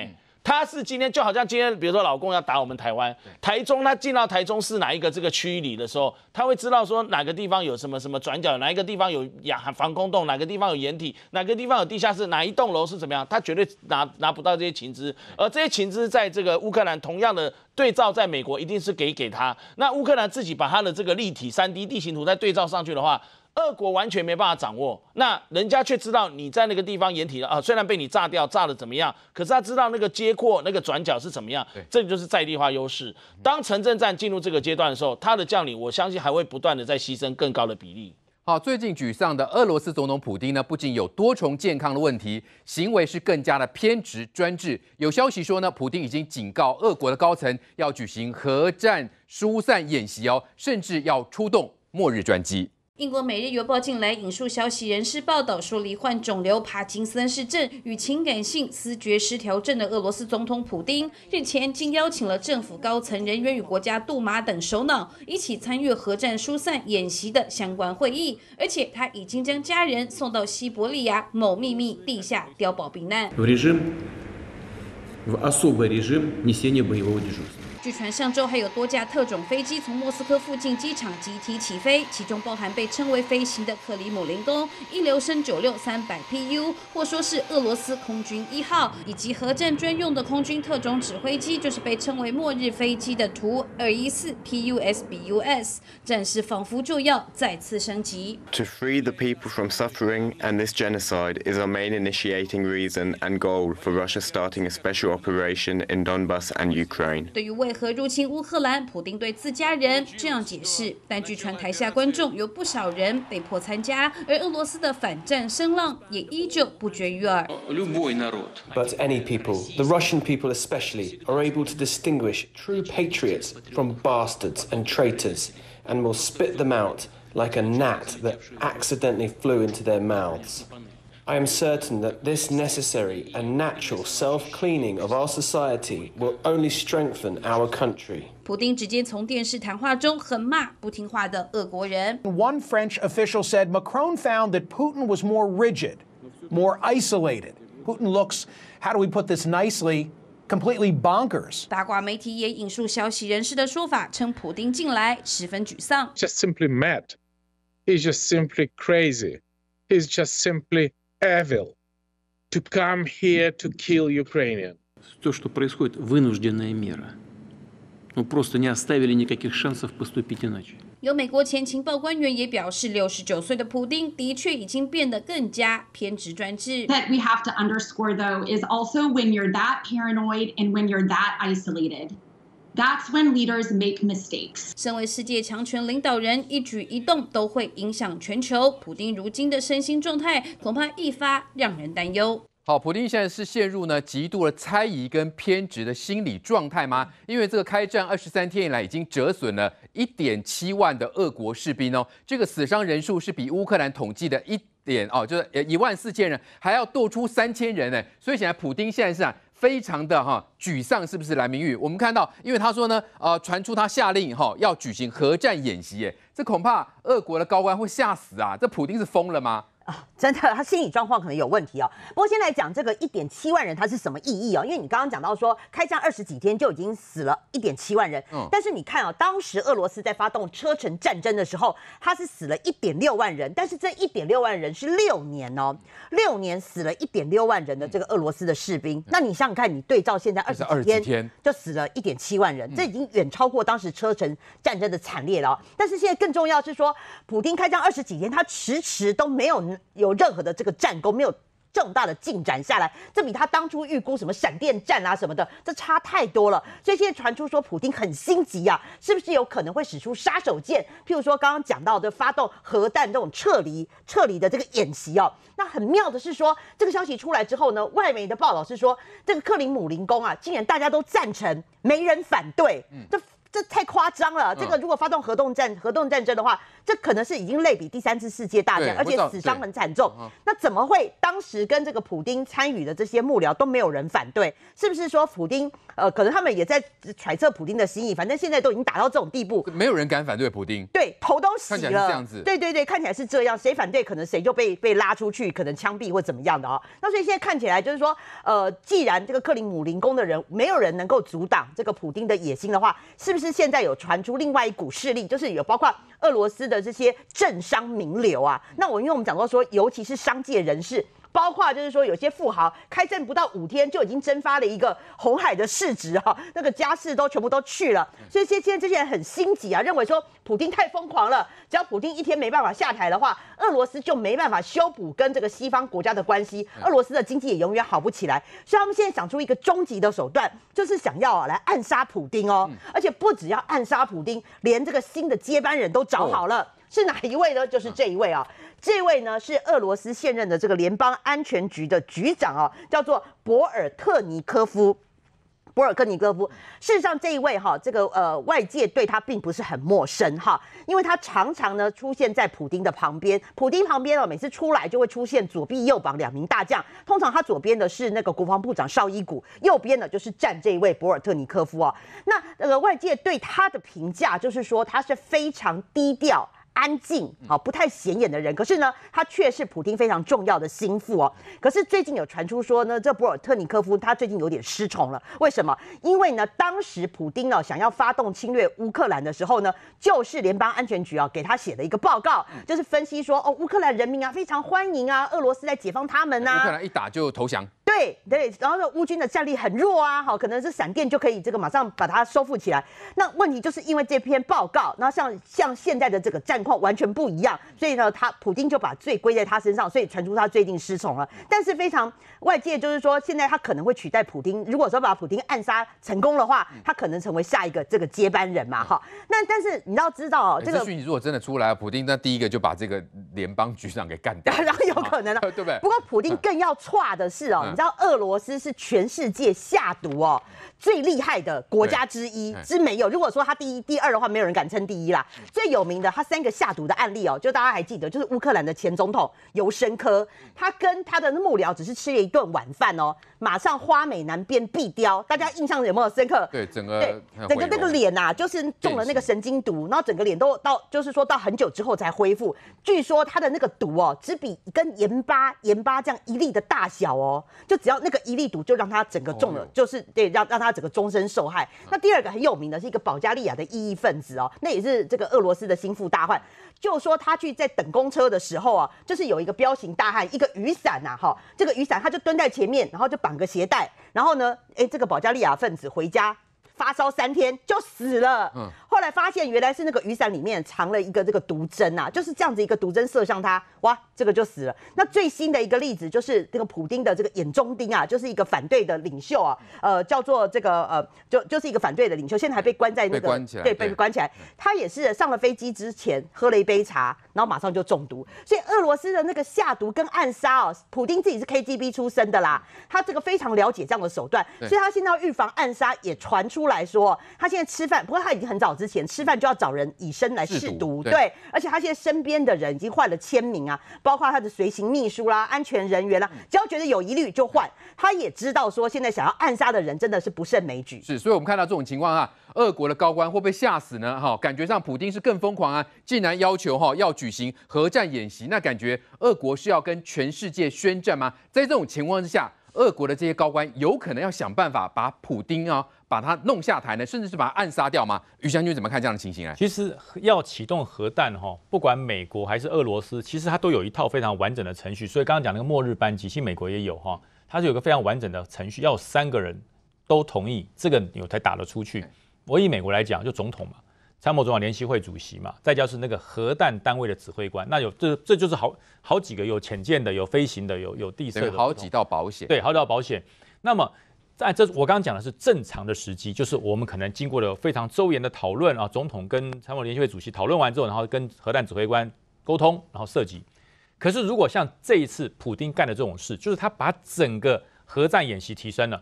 他是今天就好像今天，比如说，老公要打我们台湾台中，他进到台中市哪一个这个区里的时候，他会知道说哪个地方有什么什么转角，哪一个地方有掩防空洞，哪个地方有掩体，哪个地方有地下室，哪一栋楼是怎么样，他绝对拿拿不到这些情资。而这些情资在这个乌克兰同样的对照，在美国一定是给给他。那乌克兰自己把他的这个立体三 D 地形图再对照上去的话。俄国完全没办法掌握，那人家却知道你在那个地方掩体了啊。虽然被你炸掉，炸的怎么样？可是他知道那个接廓、那个转角是怎么样。这就是在地化优势。当城镇战进入这个阶段的时候，他的将领，我相信还会不断的在牺牲更高的比例。好，最近沮丧的俄罗斯总统普京呢，不仅有多重健康的问题，行为是更加的偏执专制。有消息说呢，普京已经警告俄国的高层要举行核战疏散演习哦，甚至要出动末日专机。英国《每日邮报》近来引述消息人士报道说，罹患肿瘤、帕金森氏症与情感性思觉失调症的俄罗斯总统普丁日前竟邀请了政府高层人员与国家杜马等首脑一起参与核战疏散演习的相关会议，而且他已经将家人送到西伯利亚某秘密地下碉堡避难。据传，上周还有多架特种飞机从莫斯科附近机场集体起飞，其中包含被称为“飞行”的克里姆林宫一流升九六三百 PU，或说是俄罗斯空军一号，以及核战专用的空军特种指挥机，就是被称为“末日飞机”的图二一四 PUSBUS。战事仿佛就要再次升级。To free the people from suffering and this genocide is our main initiating reason and goal for Russia starting a special operation in Donbas and Ukraine. 对于未 But any people, the Russian people especially, are able to distinguish true patriots from bastards and traitors, and will spit them out like a gnat that accidentally flew into their mouths. I am certain that this necessary and natural self-cleaning of our society will only strengthen our country. One French official said Macron found that Putin was more rigid, more isolated. Putin looks, how do we put this nicely, completely bonkers. Just simply mad. He's just simply crazy. He's just simply evil to come here to kill Ukrainian. То, что происходит, вынужденная мера. Ну, просто не оставили никаких шансов поступить иначе. 有美国前情报官员也表示，六十九岁的普丁的确已经变得更加偏执专制。That we have to underscore though is also when you're that paranoid and when you're that isolated. That's when leaders make mistakes。身为世界强权领导人，一举一动都会影响全球。普丁如今的身心状态，恐怕一发让人担忧。好，普丁现在是陷入呢极度的猜疑跟偏执的心理状态吗？因为这个开战二十三天以来，已经折损了一点七万的俄国士兵哦，这个死伤人数是比乌克兰统计的一点哦，就是一万四千人，还要多出三千人呢。所以现在普丁现在是啊。非常的哈沮丧，是不是蓝明玉？我们看到，因为他说呢，呃，传出他下令哈要举行核战演习，哎，这恐怕俄国的高官会吓死啊！这普京是疯了吗？啊，[LAUGHS] 真的，他心理状况可能有问题哦。不过先来讲这个一点七万人，他是什么意义哦？因为你刚刚讲到说，开战二十几天就已经死了一点七万人。嗯。但是你看啊，当时俄罗斯在发动车臣战争的时候，他是死了一点六万人，但是这一点六万人是六年哦，六年死了一点六万人的这个俄罗斯的士兵。那你想想看，你对照现在二十几天就死了一点七万人，这已经远超过当时车臣战争的惨烈了但是现在更重要是说，普京开战二十几天，他迟迟都没有。有任何的这个战功没有重大的进展下来，这比他当初预估什么闪电战啊什么的，这差太多了。所以现在传出说普京很心急啊，是不是有可能会使出杀手锏？譬如说刚刚讲到的发动核弹这种撤离撤离的这个演习哦。那很妙的是说这个消息出来之后呢，外媒的报道是说这个克林姆林宫啊，竟然大家都赞成，没人反对。嗯，这。这太夸张了！这个如果发动核动战核动战争的话，这可能是已经类比第三次世界大战，而且死伤很惨重。那怎么会当时跟这个普丁参与的这些幕僚都没有人反对？是不是说普丁呃，可能他们也在揣测普丁的心意。反正现在都已经打到这种地步，没有人敢反对普丁。对，头都洗了。这样子。对对对，看起来是这样。谁反对，可能谁就被被拉出去，可能枪毙或怎么样的啊？那所以现在看起来就是说，呃，既然这个克林姆林宫的人没有人能够阻挡这个普丁的野心的话，是不是？是现在有传出另外一股势力，就是有包括俄罗斯的这些政商名流啊。那我因为我们讲到说，尤其是商界人士。包括就是说，有些富豪开战不到五天，就已经蒸发了一个红海的市值哈，那个家世都全部都去了。所以现现在这些人很心急啊，认为说普京太疯狂了。只要普京一天没办法下台的话，俄罗斯就没办法修补跟这个西方国家的关系，俄罗斯的经济也永远好不起来。所以他们现在想出一个终极的手段，就是想要来暗杀普京哦，而且不只要暗杀普京，连这个新的接班人都找好了，是哪一位呢？就是这一位啊。这位呢是俄罗斯现任的这个联邦安全局的局长啊，叫做博尔特尼科夫。博尔特尼科夫，事实上这一位哈，这个呃外界对他并不是很陌生哈，因为他常常呢出现在普京的旁边。普京旁边哦，每次出来就会出现左臂右膀两名大将，通常他左边的是那个国防部长绍伊古，右边呢就是站这一位博尔特尼科夫哦。那那个外界对他的评价就是说，他是非常低调。安静，好不太显眼的人，可是呢，他却是普京非常重要的心腹哦。可是最近有传出说呢，这博尔特尼科夫他最近有点失宠了。为什么？因为呢，当时普京呢想要发动侵略乌克兰的时候呢，就是联邦安全局啊给他写的一个报告，就是分析说哦，乌克兰人民啊非常欢迎啊，俄罗斯来解放他们啊。乌克兰一打就投降。对对，然后呢，乌军的战力很弱啊，好，可能是闪电就可以这个马上把它收复起来。那问题就是因为这篇报告，那像像现在的这个战。况完全不一样，所以呢，他普京就把罪归在他身上，所以传出他最近失宠了。但是非常外界就是说，现在他可能会取代普京。如果说把普京暗杀成功的话，他可能成为下一个这个接班人嘛？哈，那但是你要知道，这个讯息如果真的出来，普京那第一个就把这个联邦局长给干掉，[LAUGHS] 然后有可能了，[LAUGHS] 对不对？不过普京更要差的是哦，你知道俄罗斯是全世界下毒哦最厉害的国家之一，是没有。如果说他第一、第二的话，没有人敢称第一啦。最有名的，他三个。下毒的案例哦，就大家还记得，就是乌克兰的前总统尤申科，他跟他的幕僚只是吃了一顿晚饭哦，马上花美男变壁雕，大家印象有没有深刻？对，整个对整个那个脸啊，就是中了那个神经毒，然后整个脸都到，就是说到很久之后才恢复。据说他的那个毒哦，只比跟盐巴盐巴这样一粒的大小哦，就只要那个一粒毒就让他整个中了，就是对让让他整个终身受害。那第二个很有名的是一个保加利亚的异议分子哦，那也是这个俄罗斯的心腹大患。就说他去在等公车的时候啊，就是有一个彪形大汉，一个雨伞呐，哈，这个雨伞他就蹲在前面，然后就绑个鞋带，然后呢，哎，这个保加利亚分子回家发烧三天就死了。后来发现原来是那个雨伞里面藏了一个这个毒针啊，就是这样子一个毒针射向他，哇，这个就死了。那最新的一个例子就是那个普丁的这个眼中钉啊，就是一个反对的领袖啊，呃，叫做这个呃，就就是一个反对的领袖，现在还被关在那个对关起来，被被关起来。他也是上了飞机之前喝了一杯茶，然后马上就中毒。所以俄罗斯的那个下毒跟暗杀哦，普丁自己是 KGB 出身的啦，他这个非常了解这样的手段，所以他现在要预防暗杀，也传出来说他现在吃饭，不过他已经很早。之前吃饭就要找人以身来试毒，对，而且他现在身边的人已经换了签名啊，包括他的随行秘书啦、安全人员啦，只要觉得有疑虑就换。他也知道说现在想要暗杀的人真的是不胜枚举。是，所以我们看到这种情况啊，俄国的高官会不会吓死呢？哈，感觉上普京是更疯狂啊！竟然要求哈要举行核战演习，那感觉俄国是要跟全世界宣战吗？在这种情况之下，俄国的这些高官有可能要想办法把普丁啊。把他弄下台呢，甚至是把他暗杀掉吗？于将军怎么看这样的情形啊？其实要启动核弹哈，不管美国还是俄罗斯，其实它都有一套非常完整的程序。所以刚刚讲那个末日班机，其实美国也有哈，它是有个非常完整的程序，要有三个人都同意，这个有才打得出去。我以美国来讲，就总统嘛，参谋总长联席会主席嘛，再加是那个核弹单位的指挥官，那有这这就是好好几个有潜舰的，有飞行的，有有地的，好几道保险，对，好几道保险。那么。但这我刚刚讲的是正常的时机，就是我们可能经过了非常周延的讨论啊，总统跟参谋联席会主席讨论完之后，然后跟核弹指挥官沟通，然后涉及。可是如果像这一次普京干的这种事，就是他把整个核战演习提升了，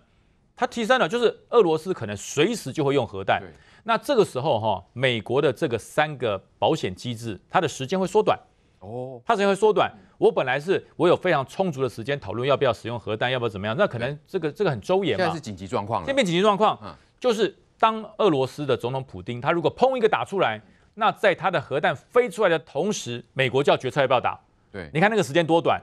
他提升了，就是俄罗斯可能随时就会用核弹。那这个时候哈，美国的这个三个保险机制，它的时间会缩短。哦，它时间会缩短。我本来是我有非常充足的时间讨论要不要使用核弹，要不要怎么样。那可能这个这个很周延。现在是紧急状况了。边紧急状况，就是当俄罗斯的总统普京他如果砰一个打出来，那在他的核弹飞出来的同时，美国叫决策要不要打。对，你看那个时间多短。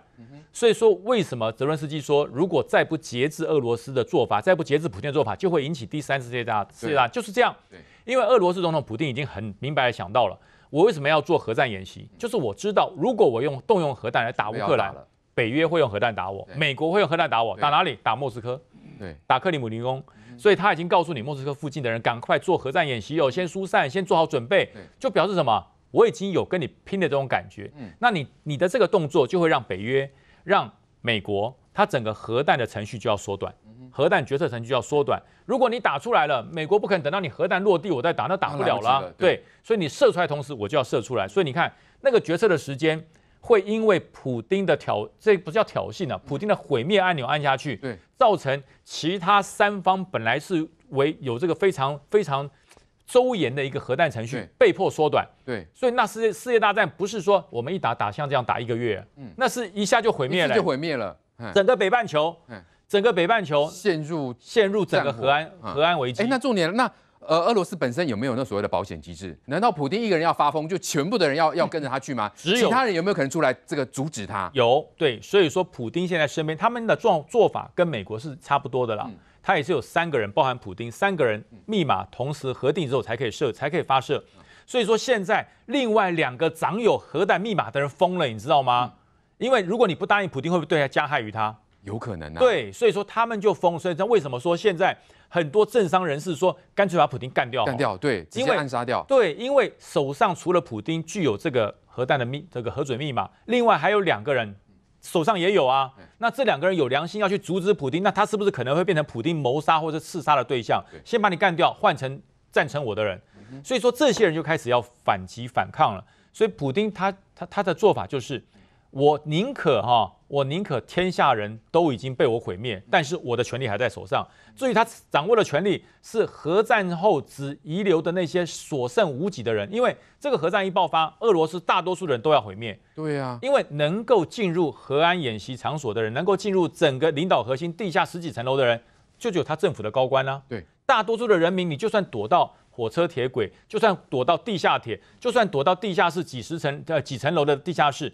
所以说，为什么泽伦斯基说如果再不节制俄罗斯的做法，再不节制普京的做法，就会引起第三次世界大战？就是这样。对，因为俄罗斯总统普京已经很明白的想到了。我为什么要做核战演习？就是我知道，如果我用动用核弹来打乌克兰，北约会用核弹打我，美国会用核弹打我，打哪里？打莫斯科，对，打克里姆林宫。所以他已经告诉你，莫斯科附近的人赶快做核战演习，有先疏散，先做好准备，就表示什么？我已经有跟你拼的这种感觉。嗯，那你你的这个动作就会让北约、让美国。它整个核弹的程序就要缩短，核弹决策程序就要缩短。如果你打出来了，美国不肯等到你核弹落地，我再打，那打不了了。对，所以你射出来同时，我就要射出来。所以你看，那个决策的时间会因为普丁的挑，这不叫挑衅啊，普丁的毁灭按钮按下去，对，造成其他三方本来是为有这个非常非常周延的一个核弹程序被迫缩短。对，所以那世界世界大战不是说我们一打打像这样打一个月，嗯，那是一下就毁灭了，就毁灭了。整个北半球，整个北半球陷入陷入整个核安核安危机。哎，那重点那呃，俄罗斯本身有没有那所谓的保险机制？难道普京一个人要发疯，就全部的人要 [LAUGHS] 要跟着他去吗？只有他人有没有可能出来这个阻止他？有，对，所以说普京现在身边他们的做做法跟美国是差不多的啦。他也是有三个人，包含普京三个人密码同时核定之后才可以设才可以发射。所以说现在另外两个长有核弹密码的人疯了，你知道吗？因为如果你不答应普京，会不会对他加害于他？有可能啊。对，所以说他们就封。所以，他为什么说现在很多政商人士说干脆把普京干掉？干掉，对，直接暗杀掉。对，因为手上除了普京具有这个核弹的密，这个核准密码，另外还有两个人手上也有啊。那这两个人有良心要去阻止普京，那他是不是可能会变成普丁谋杀或者刺杀的对象？先把你干掉，换成赞成我的人。所以说这些人就开始要反击、反抗了。所以普丁他他他的做法就是。我宁可哈，我宁可天下人都已经被我毁灭，但是我的权力还在手上。至于他掌握的权力，是核战后只遗留的那些所剩无几的人，因为这个核战一爆发，俄罗斯大多数人都要毁灭。对呀，因为能够进入核安演习场所的人，能够进入整个领导核心地下十几层楼的人，就只有他政府的高官呢。对，大多数的人民，你就算躲到火车铁轨，就算躲到地下铁，就算躲到地下室几十层呃几层楼的地下室。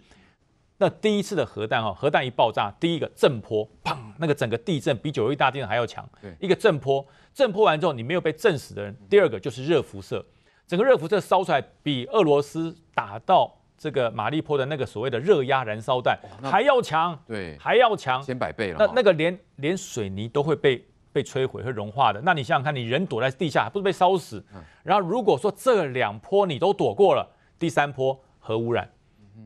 那第一次的核弹哦，核弹一爆炸，第一个震波，砰，那个整个地震比九一大地震还要强，一个震波，震波完之后你没有被震死的人，第二个就是热辐射，整个热辐射烧出来比俄罗斯打到这个马利坡的那个所谓的热压燃烧弹还要强，对，还要强，千百倍了。那那个连连水泥都会被被摧毁，会融化的。那你想想看，你人躲在地下，还不是被烧死？然后如果说这两波你都躲过了，第三波核污染，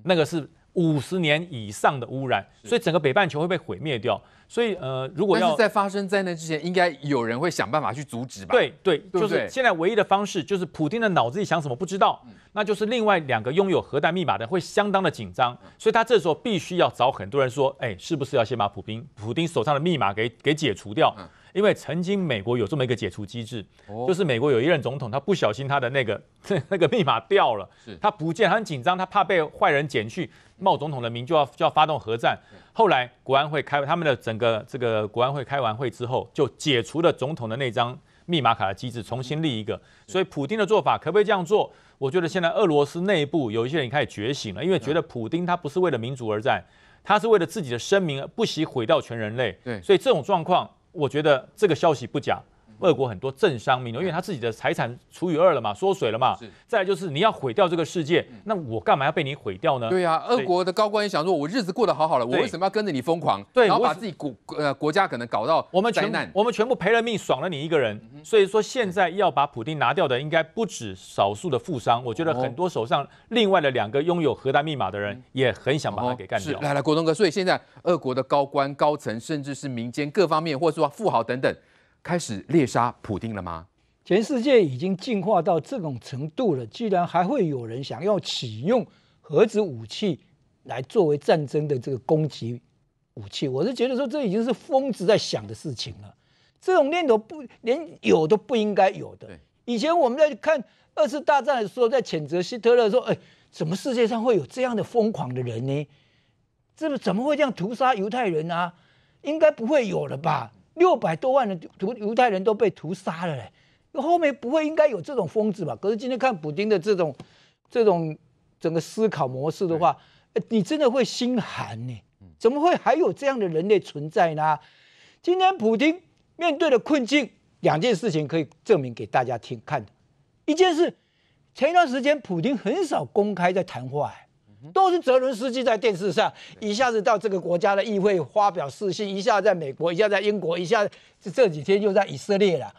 那个是。五十年以上的污染，所以整个北半球会被毁灭掉。所以，呃，如果要是在发生灾难之前，应该有人会想办法去阻止吧？对对，就是现在唯一的方式就是普京的脑子里想什么不知道，那就是另外两个拥有核弹密码的会相当的紧张，所以他这时候必须要找很多人说，哎，是不是要先把普丁普丁手上的密码给给解除掉？因为曾经美国有这么一个解除机制，就是美国有一任总统，他不小心他的那个 [LAUGHS] 那个密码掉了，他不见，他很紧张，他怕被坏人捡去冒总统的名，就要就要发动核战。后来国安会开他们的整个这个国安会开完会之后，就解除了总统的那张密码卡的机制，重新立一个。所以普京的做法可不可以这样做？我觉得现在俄罗斯内部有一些人开始觉醒了，因为觉得普丁他不是为了民主而战，他是为了自己的声明而不惜毁掉全人类。对，所以这种状况。我觉得这个消息不假。俄国很多政商名流，因为他自己的财产除以二了嘛，缩水了嘛。再来就是你要毁掉这个世界，那我干嘛要被你毁掉呢？对啊，俄国的高官也想说，我日子过得好好了，我为什么要跟着你疯狂？对，然后把自己国呃国家可能搞到我们全我们全部赔了命，爽了你一个人。所以说现在要把普京拿掉的，应该不止少数的富商，我觉得很多手上另外的两个拥有核弹密码的人也很想把他给干掉。是，来来，国东哥，所以现在俄国的高官、高层，甚至是民间各方面，或者说富豪等等。开始猎杀普丁了吗？全世界已经进化到这种程度了，居然还会有人想要启用核子武器来作为战争的这个攻击武器，我是觉得说这已经是疯子在想的事情了。这种念头不连有都不应该有的。以前我们在看二次大战的时候，在谴责希特勒说：“哎，怎么世界上会有这样的疯狂的人呢？这怎么会这样屠杀犹太人啊？应该不会有了吧？”六百多万人屠犹太人都被屠杀了嘞，后面不会应该有这种疯子吧？可是今天看普京的这种、这种整个思考模式的话，你真的会心寒呢？怎么会还有这样的人类存在呢？今天普京面对的困境，两件事情可以证明给大家听看的，一件事，前一段时间普京很少公开在谈话。都是泽伦斯基在电视上一下子到这个国家的议会发表私信，一下在美国，一下在英国，一下这这几天又在以色列了。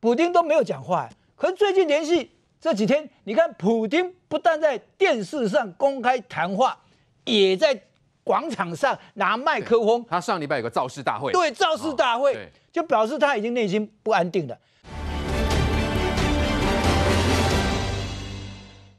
普京都没有讲话，可是最近连续这几天，你看普京不但在电视上公开谈话，也在广场上拿麦克风。他上礼拜有个造势大会，对造势大会就表示他已经内心不安定了。